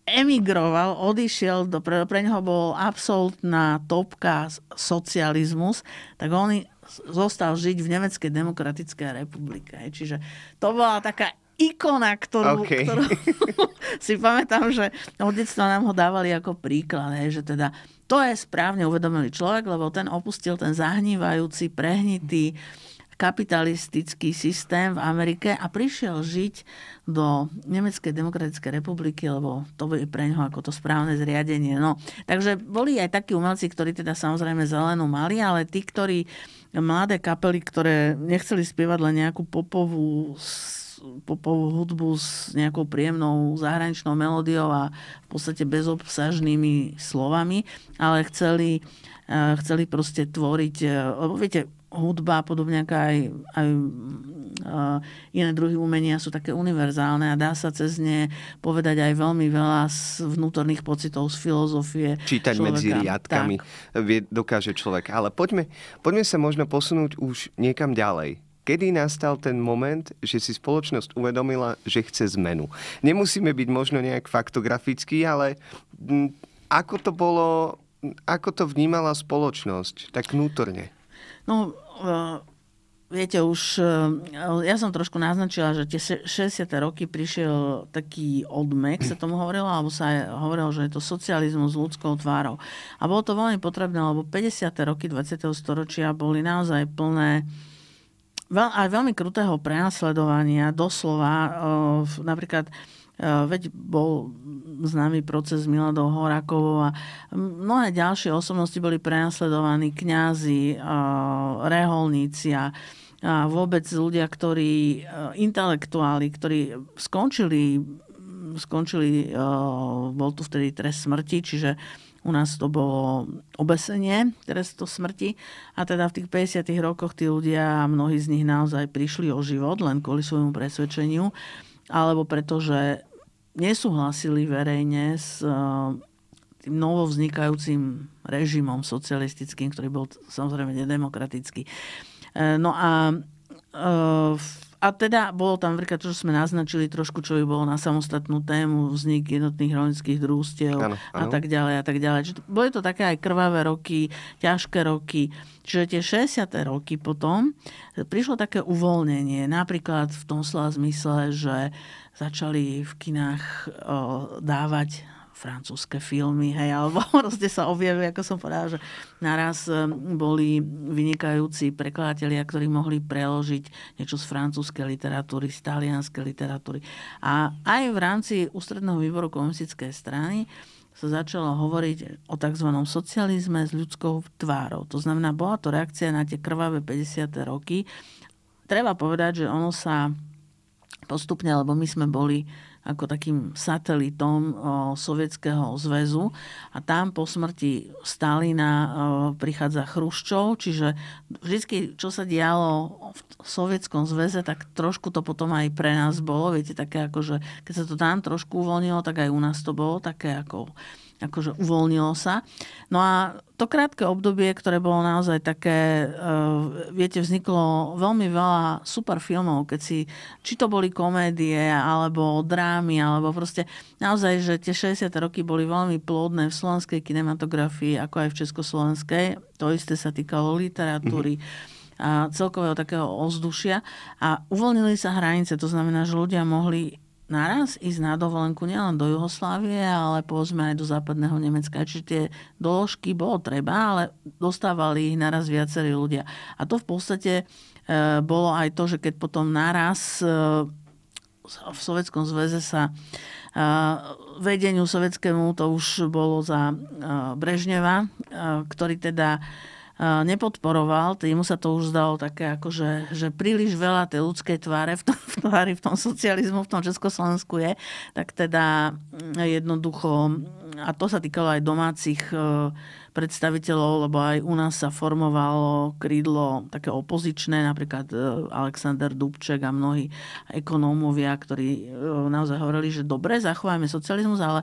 emigroval, odišiel, do, pre, pre neho bol absolútna topka socializmus, tak on zostal žiť v Nemeckej demokratickej republike. Čiže to bola taká ikona, ktorú, okay. ktorú *laughs* si pamätám, že od detstva nám ho dávali ako príklad, že teda to je správne uvedomený človek, lebo ten opustil ten zahnívajúci, prehnitý kapitalistický systém v Amerike a prišiel žiť do Nemeckej demokratickej republiky, lebo to je pre neho ako to správne zriadenie. No, takže boli aj takí umelci, ktorí teda samozrejme zelenú mali, ale tí, ktorí uh, mladé kapely, ktoré nechceli spievať len nejakú popovú, popovú hudbu s nejakou príjemnou zahraničnou melódiou a v podstate bezobsažnými slovami, ale chceli, eh, chceli proste tvoriť, eh, lebo viete, hudba a podobne ako aj, aj eh, iné druhy umenia sú také univerzálne a dá sa cez ne povedať aj veľmi veľa z vnútorných pocitov, z filozofie. Čítať človeka. medzi riadkami vie, dokáže človek. Ale poďme, poďme sa možno posunúť už niekam ďalej kedy nastal ten moment, že si spoločnosť uvedomila, že chce zmenu. Nemusíme byť možno nejak faktografický, ale mm, ako to bolo, ako to vnímala spoločnosť, tak vnútorne? No, eh, viete, už eh, ja som trošku naznačila, že tie 60. roky prišiel taký odmek, sa tomu hovorilo, alebo sa aj hovorilo, že je to socializmus s ľudskou tvárou. A bolo to veľmi potrebné, lebo 50. roky 20. storočia boli naozaj plné veľ, aj veľmi krutého prenasledovania, doslova, eh, napríklad E, veď bol známy proces Miladov Horakovou a mnohé ďalšie osobnosti boli prenasledovaní, kňazi, e, reholníci a vôbec ľudia, ktorí, e, intelektuáli, ktorí skončili, skončili, bol tu vtedy trest smrti, čiže u nás to bolo obesenie, trestu smrti. A teda v tých 50 rokoch tí ľudia, mnohí z nich naozaj prišli o život len kvôli svojmu presvedčeniu, alebo pretože nesúhlasili verejne s eh, tým novovznikajúcim režimom socialistickým, ktorý bol samozrejme nedemokratický. Eh, no a eh, a teda bolo tam vrka, čo sme naznačili trošku, čo by bolo na samostatnú tému, vznik jednotných hronických družstiev ano, ano. a tak ďalej a tak ďalej. Čiže boli to také aj krvavé roky, ťažké roky. Čiže tie 60. roky potom prišlo také uvoľnenie, napríklad v tom slova zmysle, že začali v kinách o, dávať francúzske filmy, hej, alebo *laughs* proste sa objavili, ako som povedala, že naraz e, boli vynikajúci prekladatelia, ktorí mohli preložiť niečo z francúzskej literatúry, z talianskej literatúry. A aj v rámci ústredného výboru komunistickej strany sa začalo hovoriť o tzv. socializme s ľudskou tvárou. To znamená, bola to reakcia na tie krvavé 50. roky. Treba povedať, že ono sa postupne, lebo my sme boli ako takým satelitom Sovietskeho zväzu a tam po smrti Stalina prichádza Chruščov, čiže vždy, čo sa dialo v Sovietskom zväze, tak trošku to potom aj pre nás bolo, viete, také ako, že keď sa to tam trošku uvoľnilo, tak aj u nás to bolo také ako akože uvoľnilo sa. No a to krátke obdobie, ktoré bolo naozaj také, eh, viete, vzniklo veľmi veľa super filmov, keď si, či to boli komédie, alebo drámy, alebo proste naozaj, že tie 60. roky boli veľmi plodné v slovenskej kinematografii, ako aj v československej. To isté sa týkalo literatúry. Mm-hmm a celkového takého ozdušia a uvoľnili sa hranice, to znamená, že ľudia mohli naraz ísť na dovolenku nielen do Juhoslávie, ale povedzme aj do západného Nemecka. Čiže tie doložky bolo treba, ale dostávali ich naraz viacerí ľudia. A to v podstate e, bolo aj to, že keď potom naraz e, v Sovjetskom zväze sa e, vedeniu sovietskému, to už bolo za e, Brežneva, e, ktorý teda e, nepodporoval, týmu sa to už zdalo také, ako že, že príliš veľa tej ľudskej tváre v tom, *laughs* v, tvári, v tom socializmu, v tom Československu je, tak teda mm, jednoducho, a to sa týkalo aj domácich e, predstaviteľov, lebo aj u nás sa formovalo krídlo také opozičné, napríklad e, Alexander Dubček a mnohí ekonómovia, ktorí e, naozaj hovorili, že dobre, zachovajme socializmus, ale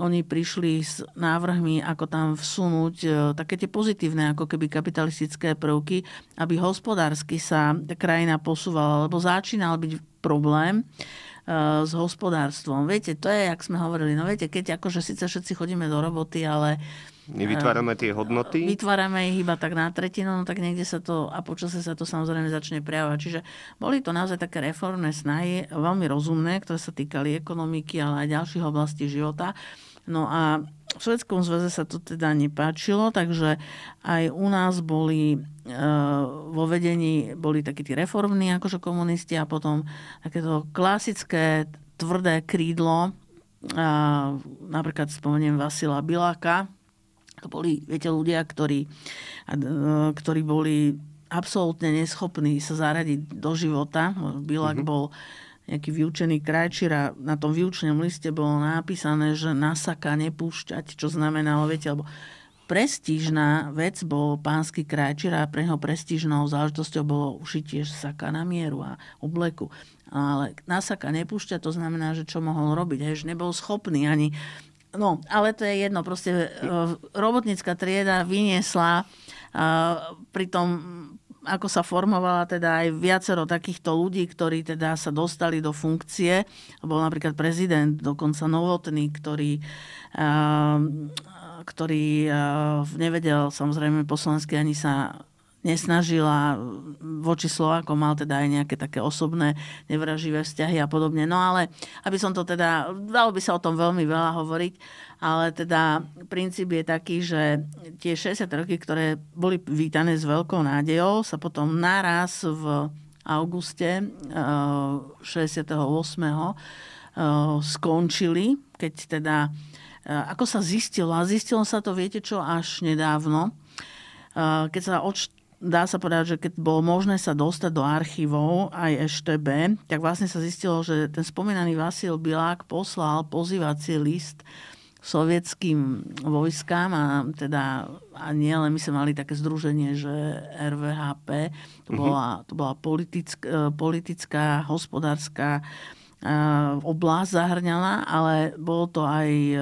oni prišli s návrhmi, ako tam vsunúť e, také tie pozitívne, ako keby kapitalistické prvky, aby hospodársky sa krajina posúvala, lebo začínal byť problém s hospodárstvom. Viete, to je, jak sme hovorili, no viete, keď akože síce všetci chodíme do roboty, ale uh, Nevytvárame tie hodnoty? Vytvárame ich iba tak na tretinu, no tak niekde sa to, a počasie sa to samozrejme začne prejavovať. Čiže boli to naozaj také reformné snahy, veľmi rozumné, ktoré sa týkali ekonomiky, ale aj ďalších oblastí života. No a v Svetskom zväze sa to teda nepáčilo, takže aj u nás boli e, vo vedení boli takí tí reformní akože komunisti a potom takéto klasické tvrdé krídlo, a, napríklad spomeniem Vasila Biláka, to boli, viete, ľudia, ktorí, e, ktorí boli absolútne neschopní sa zaradiť do života. Bilak mm-hmm. bol nejaký vyučený krajčír a na tom vyučnom liste bolo napísané, že nasaka nepúšťať, čo znamená viete, alebo prestížna vec bol pánsky krajčír a pre neho prestížnou záležitosťou bolo ušitie saka na mieru a obleku. Ale nasaka nepúšťa, to znamená, že čo mohol robiť, hež nebol schopný ani No, ale to je jedno. Proste e, robotnícka trieda vyniesla e, pri tom ako sa formovala teda aj viacero takýchto ľudí, ktorí teda sa dostali do funkcie. Bol napríklad prezident, dokonca Novotný, ktorý, e, ktorý nevedel samozrejme po slovensky ani sa nesnažila eh, voči Slovákom, mal teda aj nejaké také osobné nevraživé vzťahy a podobne. No ale, aby som to teda, dalo by sa o tom veľmi veľa hovoriť, ale teda princíp je taký, že tie 60 roky, ktoré boli vítané s veľkou nádejou, sa potom naraz v auguste 68. Eh, eh, skončili, keď teda, ako sa zistilo, a zistilo sa to, viete čo, až nedávno, keď sa odšt- dá sa povedať, že keď bolo možné sa dostať do archívov aj EŠTB, tak vlastne sa zistilo, že ten spomínaný Vasil Bilák poslal pozývací list sovietským vojskám a teda a nie, ale my sme mali také združenie, že RVHP, to mhm. bola, to bola politick, e, politická, hospodárska e, oblasť zahrňala, ale bolo to aj e,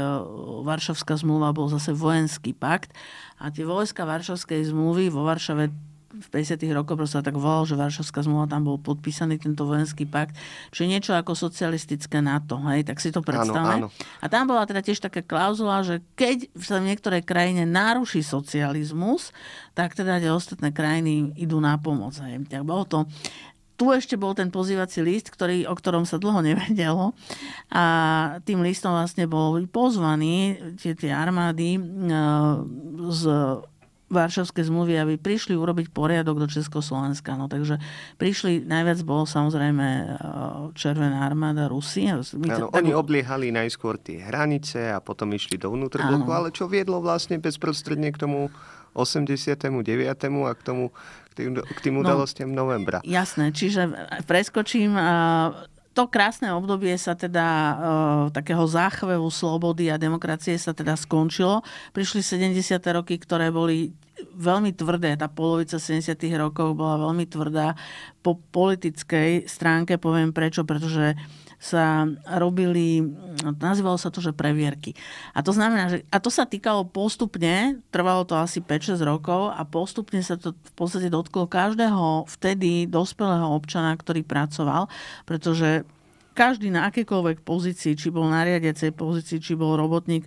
Varšavská zmluva, bol zase vojenský pakt a tie vojska Varšavskej zmluvy vo Varšave v 50. rokoch sa tak volal, že Varšavská zmluva tam bol podpísaný tento vojenský pakt, čiže niečo ako socialistické NATO, hej, tak si to predstavme. Áno, áno. A tam bola teda tiež taká klauzula, že keď sa v niektorej krajine naruší socializmus, tak teda tie ostatné krajiny idú na pomoc. Hej. Tak bolo to tu ešte bol ten pozývací list, ktorý, o ktorom sa dlho *laughs* nevedelo. A tým listom vlastne bol pozvaný tie, tie armády e, z Varšavské zmluvy, aby prišli urobiť poriadok do Československa. No takže prišli, najviac bolo samozrejme e, Červená armáda Rusy. Áno, oni obliehali najskôr tie hranice a potom išli do vnútrbloku, ale čo viedlo vlastne bezprostredne k tomu 89. a k tomu k tým, k tým no, udalostiam no, novembra. Jasné, čiže preskočím a to krásne obdobie sa teda e, takého záchvevu slobody a demokracie sa teda skončilo. Prišli 70. roky, ktoré boli veľmi tvrdé. Tá polovica 70. rokov bola veľmi tvrdá. Po politickej stránke poviem prečo, pretože sa robili, nazývalo sa to, že previerky. A to znamená, že, a to sa týkalo postupne, trvalo to asi 5-6 rokov a postupne sa to v podstate dotklo každého vtedy dospelého občana, ktorý pracoval, pretože každý na akékoľvek pozícii, či bol na riadiacej pozícii, či bol robotník,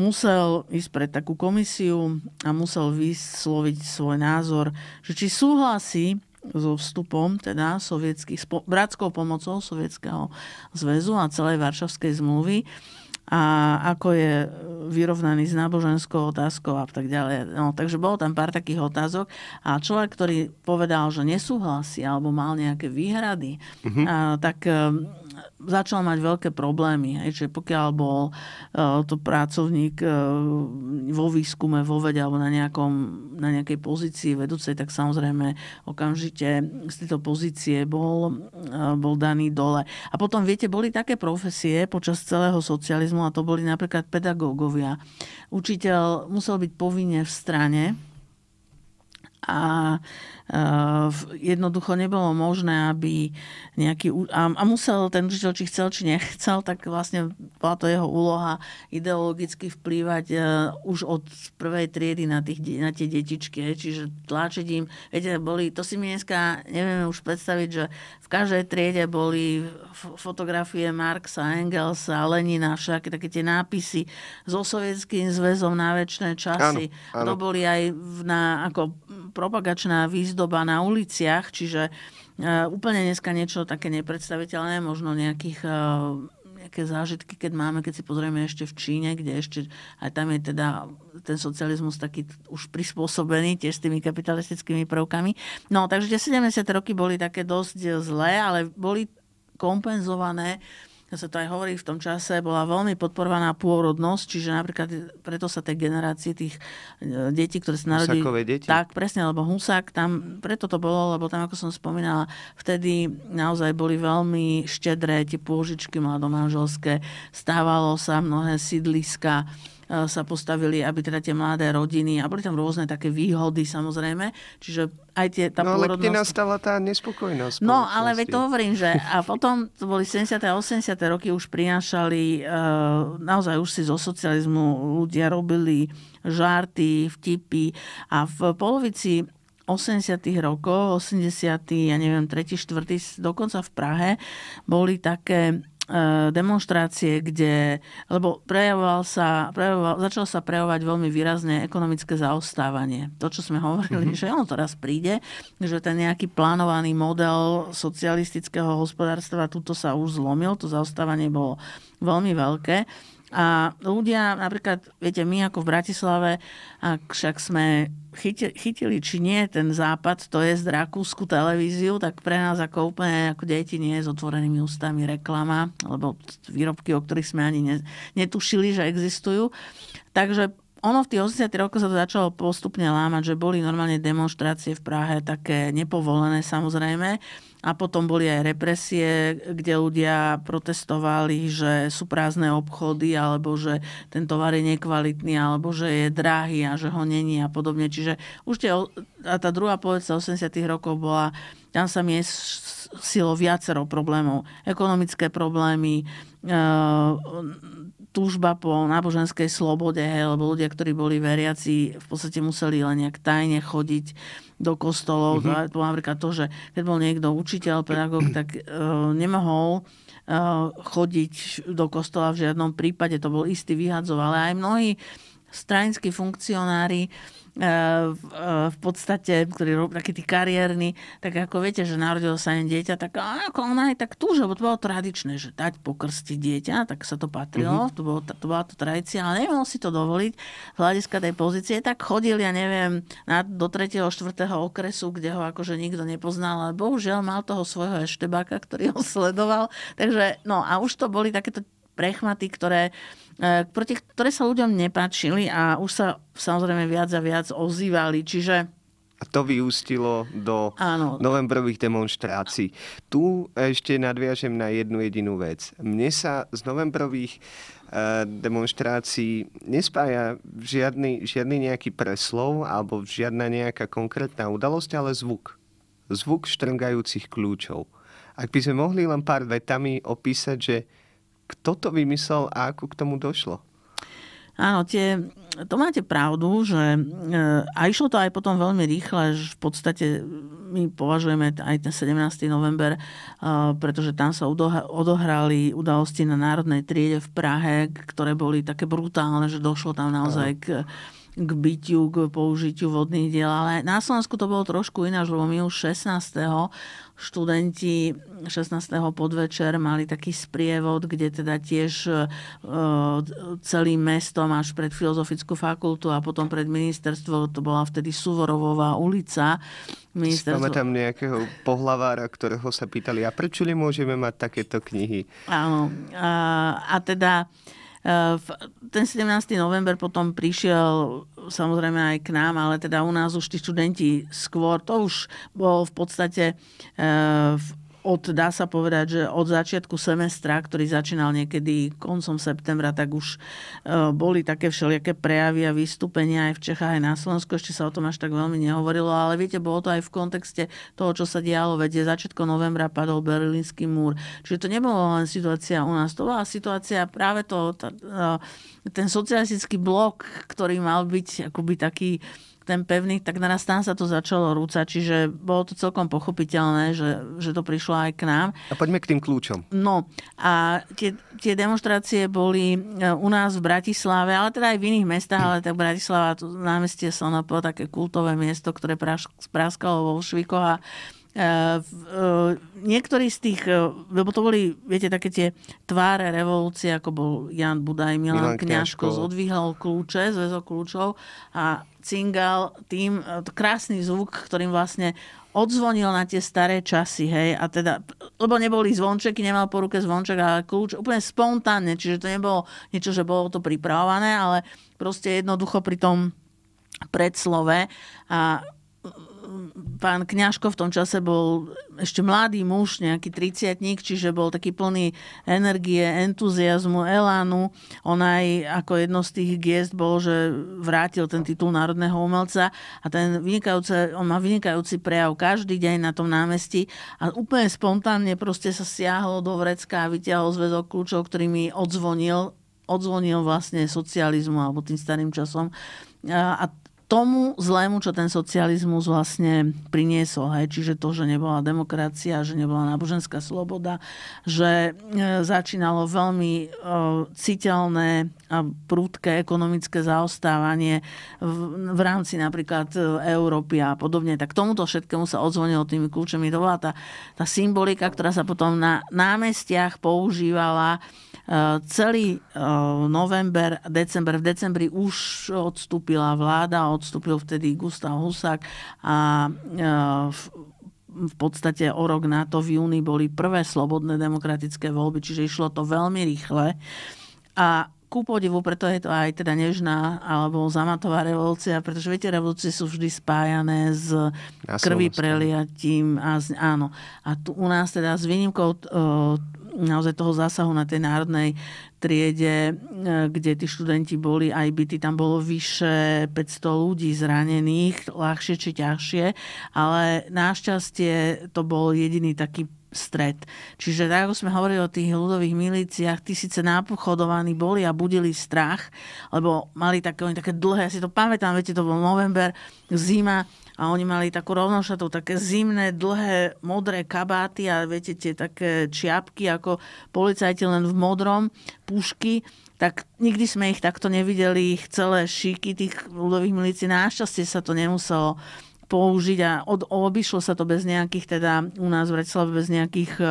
musel ísť pred takú komisiu a musel vysloviť svoj názor, že či súhlasí so vstupom teda sovietských, bratskou pomocou Sovietskeho zväzu a celej Varšavskej zmluvy a ako je vyrovnaný s náboženskou otázkou a tak ďalej. No, takže bolo tam pár takých otázok a človek, ktorý povedal, že nesúhlasí alebo mal nejaké výhrady, uh-huh. a, tak začal mať veľké problémy. Hej, že pokiaľ bol uh, to pracovník uh, vo výskume, vo vede alebo na, nejakom, na nejakej pozícii vedúcej, tak samozrejme okamžite z tejto pozície bol, uh, bol daný dole. A potom, viete, boli také profesie počas celého socializmu a to boli napríklad pedagógovia. Učiteľ musel byť povinne v strane a uh, Eh, jednoducho nebolo možné, aby nejaký... A, a musel ten učiteľ, či chcel, či nechcel, tak vlastne bola to jeho úloha ideologicky vplývať eh, už od prvej triedy na, tých, na tie detičky. Čiže tlačiť im... Viete, boli... To si mi dneska nevieme už predstaviť, že v každej triede boli fotografie Marxa, Engelsa, Lenina, všaké také tie nápisy so sovietským zväzom na väčšie časy. Áno, áno. To boli aj na, ako propagačná výzdoba na uliciach, čiže eh, úplne dneska niečo také nepredstaviteľné, možno nejakých eh, nejaké zážitky, keď máme, keď si pozrieme ešte v Číne, kde ešte aj tam je teda ten socializmus taký už prispôsobený tiež s tými kapitalistickými prvkami. No, takže tie 70. roky boli také dosť zlé, ale boli kompenzované uh, ja sa to aj hovorí v tom čase, bola veľmi podporovaná pôrodnosť, čiže napríklad preto sa tie generácie tých e, detí, ktoré sa narodili... Husakové deti? Tak, presne, lebo Husák tam, preto to bolo, lebo tam, ako som spomínala, vtedy naozaj boli veľmi štedré tie pôžičky mladomanželské, stávalo sa mnohé sídliska, sa postavili, aby teda tie mladé rodiny, a boli tam rôzne také výhody samozrejme, čiže aj tie, tá no, pôrodnosť... ale kde nastala tá nespokojnosť? No, ale veď to hovorím, že a potom to boli 70. a 80. roky už prinášali, naozaj už si zo socializmu ľudia robili žarty, vtipy a v polovici 80. rokov, 80. ja neviem, 3. 4. dokonca v Prahe boli také Eh, demonstrácie, kde, lebo prejavoval sa, prejavoval, začal sa prejavovať veľmi výrazne ekonomické zaostávanie. To, čo sme hovorili, mm-hmm. že ono teraz príde, že ten nejaký plánovaný model socialistického hospodárstva, tuto sa už zlomil, to zaostávanie bolo veľmi veľké. A ľudia, napríklad, viete, my ako v Bratislave, ak však sme chytili či nie ten západ, to je z Rakúsku televíziu, tak pre nás ako úplne ako deti nie je s otvorenými ústami reklama, lebo výrobky, o ktorých sme ani netušili, že existujú. Takže ono v tých 80 rokoch sa to začalo postupne lámať, že boli normálne demonstrácie v Prahe, také nepovolené samozrejme. A potom boli aj represie, kde ľudia protestovali, že sú prázdne obchody, alebo že ten tovar je nekvalitný, alebo že je drahý a že ho není a podobne. Čiže už tie, a tá druhá polovica 80 rokov bola, tam sa miestilo viacero problémov. Ekonomické problémy, e, túžba po náboženskej slobode, hej, lebo ľudia, ktorí boli veriaci, v podstate museli len nejak tajne chodiť do kostolov. Mm-hmm. To, napríklad to, že keď bol niekto učiteľ, pedagóg, tak e, nemohol e, chodiť do kostola v žiadnom prípade. To bol istý vyhadzov, ale aj mnohí stranickí funkcionári Eh, eh, v podstate, ktorý robí taký tí kariérny, tak ako viete, že narodilo sa im dieťa, tak ako ona aj tak túža, bo to bolo tradičné, že dať pokrstiť dieťa, tak sa to patrilo, mm-hmm. to, bolo, to bola to tradícia, ale nemohol si to dovoliť z hľadiska tej pozície, tak chodil, ja neviem, na, do 3. 4. okresu, kde ho akože nikto nepoznal, ale bohužiaľ mal toho svojho eštebáka, ktorý ho *laughs* sledoval, takže no a už to boli takéto prechmaty, ktoré E, proti, ktoré sa ľuďom nepáčili a už sa samozrejme viac a viac ozývali. Čiže a to vyústilo do Áno. novembrových demonstrácií. Tu ešte nadviažem na jednu jedinú vec. Mne sa z novembrových e, demonstrácií nespája žiadny, žiadny nejaký preslov alebo žiadna nejaká konkrétna udalosť, ale zvuk. Zvuk štrngajúcich kľúčov. Ak by sme mohli len pár vetami opísať, že kto to vymyslel a ako k tomu došlo? Áno, tie, to máte pravdu, že e, a išlo to aj potom veľmi rýchle, že v podstate my považujeme aj ten 17. november, e, pretože tam sa odohrali udalosti na Národnej triede v Prahe, ktoré boli také brutálne, že došlo tam naozaj k, no k bytiu, k použitiu vodných diel, ale na Slovensku to bolo trošku ináč, lebo my už 16. študenti 16. podvečer mali taký sprievod, kde teda tiež e, celým mestom až pred Filozofickú fakultu a potom pred ministerstvo, to bola vtedy Suvorovová ulica, ministerstvo... tam nejakého pohlavára, ktorého sa pýtali, a prečo nemôžeme mať takéto knihy? Áno. A, a teda Eh, ten 17. november potom prišiel samozrejme aj k nám, ale teda u nás už tí študenti skôr, to už bol v podstate eh, v od, dá sa povedať, že od začiatku semestra, ktorý začínal niekedy koncom septembra, tak už e, boli také všelijaké prejavy a vystúpenia aj v Čechách, aj na Slovensku. Ešte sa o tom až tak veľmi nehovorilo, ale viete, bolo to aj v kontexte toho, čo sa dialo, je začiatko novembra padol Berlínsky múr. Čiže to nebolo len situácia u nás, to bola situácia práve to, e, ten socialistický blok, ktorý mal byť akoby taký systém pevný, tak naraz tam sa to začalo rúcať, čiže bolo to celkom pochopiteľné, že, že to prišlo aj k nám. A poďme k tým kľúčom. No a tie, tie demonstrácie boli e, u nás v Bratislave, ale teda aj v iných mestách, ale tak Bratislava, tu námestie Slnopo, také kultové miesto, ktoré praskalo vo Švikoch a E, e, niektorí z tých, e, lebo to boli, viete, také tie tváre revolúcie, ako bol Jan Budaj, Milan, Milan Kňažko, zodvihal kľúče, zväzok kľúčov a cingal tým krásny zvuk, ktorým vlastne odzvonil na tie staré časy, hej, a teda, lebo neboli zvončeky, nemal po ruke zvonček, ale kľúč úplne spontánne, čiže to nebolo niečo, že bolo to pripravované, ale proste jednoducho pri tom predslove a pán Kňažko v tom čase bol ešte mladý muž, nejaký triciatník, čiže bol taký plný energie, entuziasmu, elánu. On aj ako jedno z tých gest bol, že vrátil ten titul národného umelca a ten vynikajúce, on má vynikajúci prejav každý deň na tom námestí a úplne spontánne proste sa siahol do vrecka a vyťahol zväzok kľúčov, ktorý mi odzvonil odzvonil vlastne socializmu alebo tým starým časom. A tomu zlému, čo ten socializmus vlastne priniesol. Hej. Čiže to, že nebola demokracia, že nebola náboženská sloboda, že e, začínalo veľmi e, citeľné a prúdke ekonomické zaostávanie v, v rámci napríklad e, Európy a podobne. Tak tomuto všetkému sa odzvonilo tými kľúčami. To bola tá, tá symbolika, ktorá sa potom na námestiach používala Eh, celý eh, november, december, v decembri už odstúpila vláda, odstúpil vtedy Gustav Husák a eh, v v podstate o rok na to v júni boli prvé slobodné demokratické voľby, čiže išlo to veľmi rýchle. A ku podivu, preto je to aj teda nežná alebo zamatová revolúcia, pretože viete, revolúcie sú vždy spájané s krvi preliatím. A z, áno. A tu u nás teda s výnimkou naozaj toho zásahu na tej národnej triede, e, kde tí študenti boli aj byty, tam bolo vyše 500 ľudí zranených, ľahšie či ťažšie, ale našťastie to bol jediný taký stret. Čiže tak, ako sme hovorili o tých ľudových milíciách, tisíce nápochodovaní boli a budili strach, lebo mali také, oni také dlhé, ja si to pamätám, viete, to bol november, zima a oni mali takú rovnošatu, také zimné, dlhé, modré kabáty a viete, tie také čiapky, ako policajti len v modrom, pušky tak nikdy sme ich takto nevideli, ich celé šíky tých ľudových milícií. Našťastie sa to nemuselo použiť a od, obišlo sa to bez nejakých, teda u nás v Bratislave bez nejakých e, e,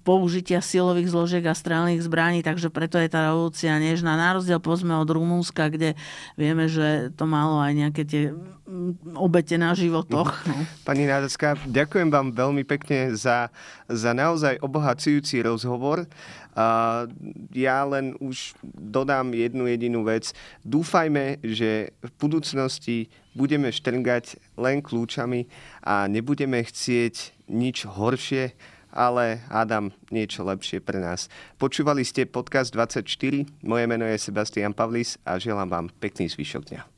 použitia silových zložiek a strelných zbraní, takže preto je tá revolúcia nežná. Na rozdiel pozme od Rumúnska, kde vieme, že to malo aj nejaké tie mm, obete na životoch. Mhm. No. Pani Nádecká, ďakujem vám veľmi pekne za, za naozaj obohacujúci rozhovor. Ja len už dodám jednu jedinú vec. Dúfajme, že v budúcnosti budeme štrngať len kľúčami a nebudeme chcieť nič horšie, ale Adam niečo lepšie pre nás. Počúvali ste podcast 24, moje meno je Sebastian Pavlis a želám vám pekný zvyšok dňa.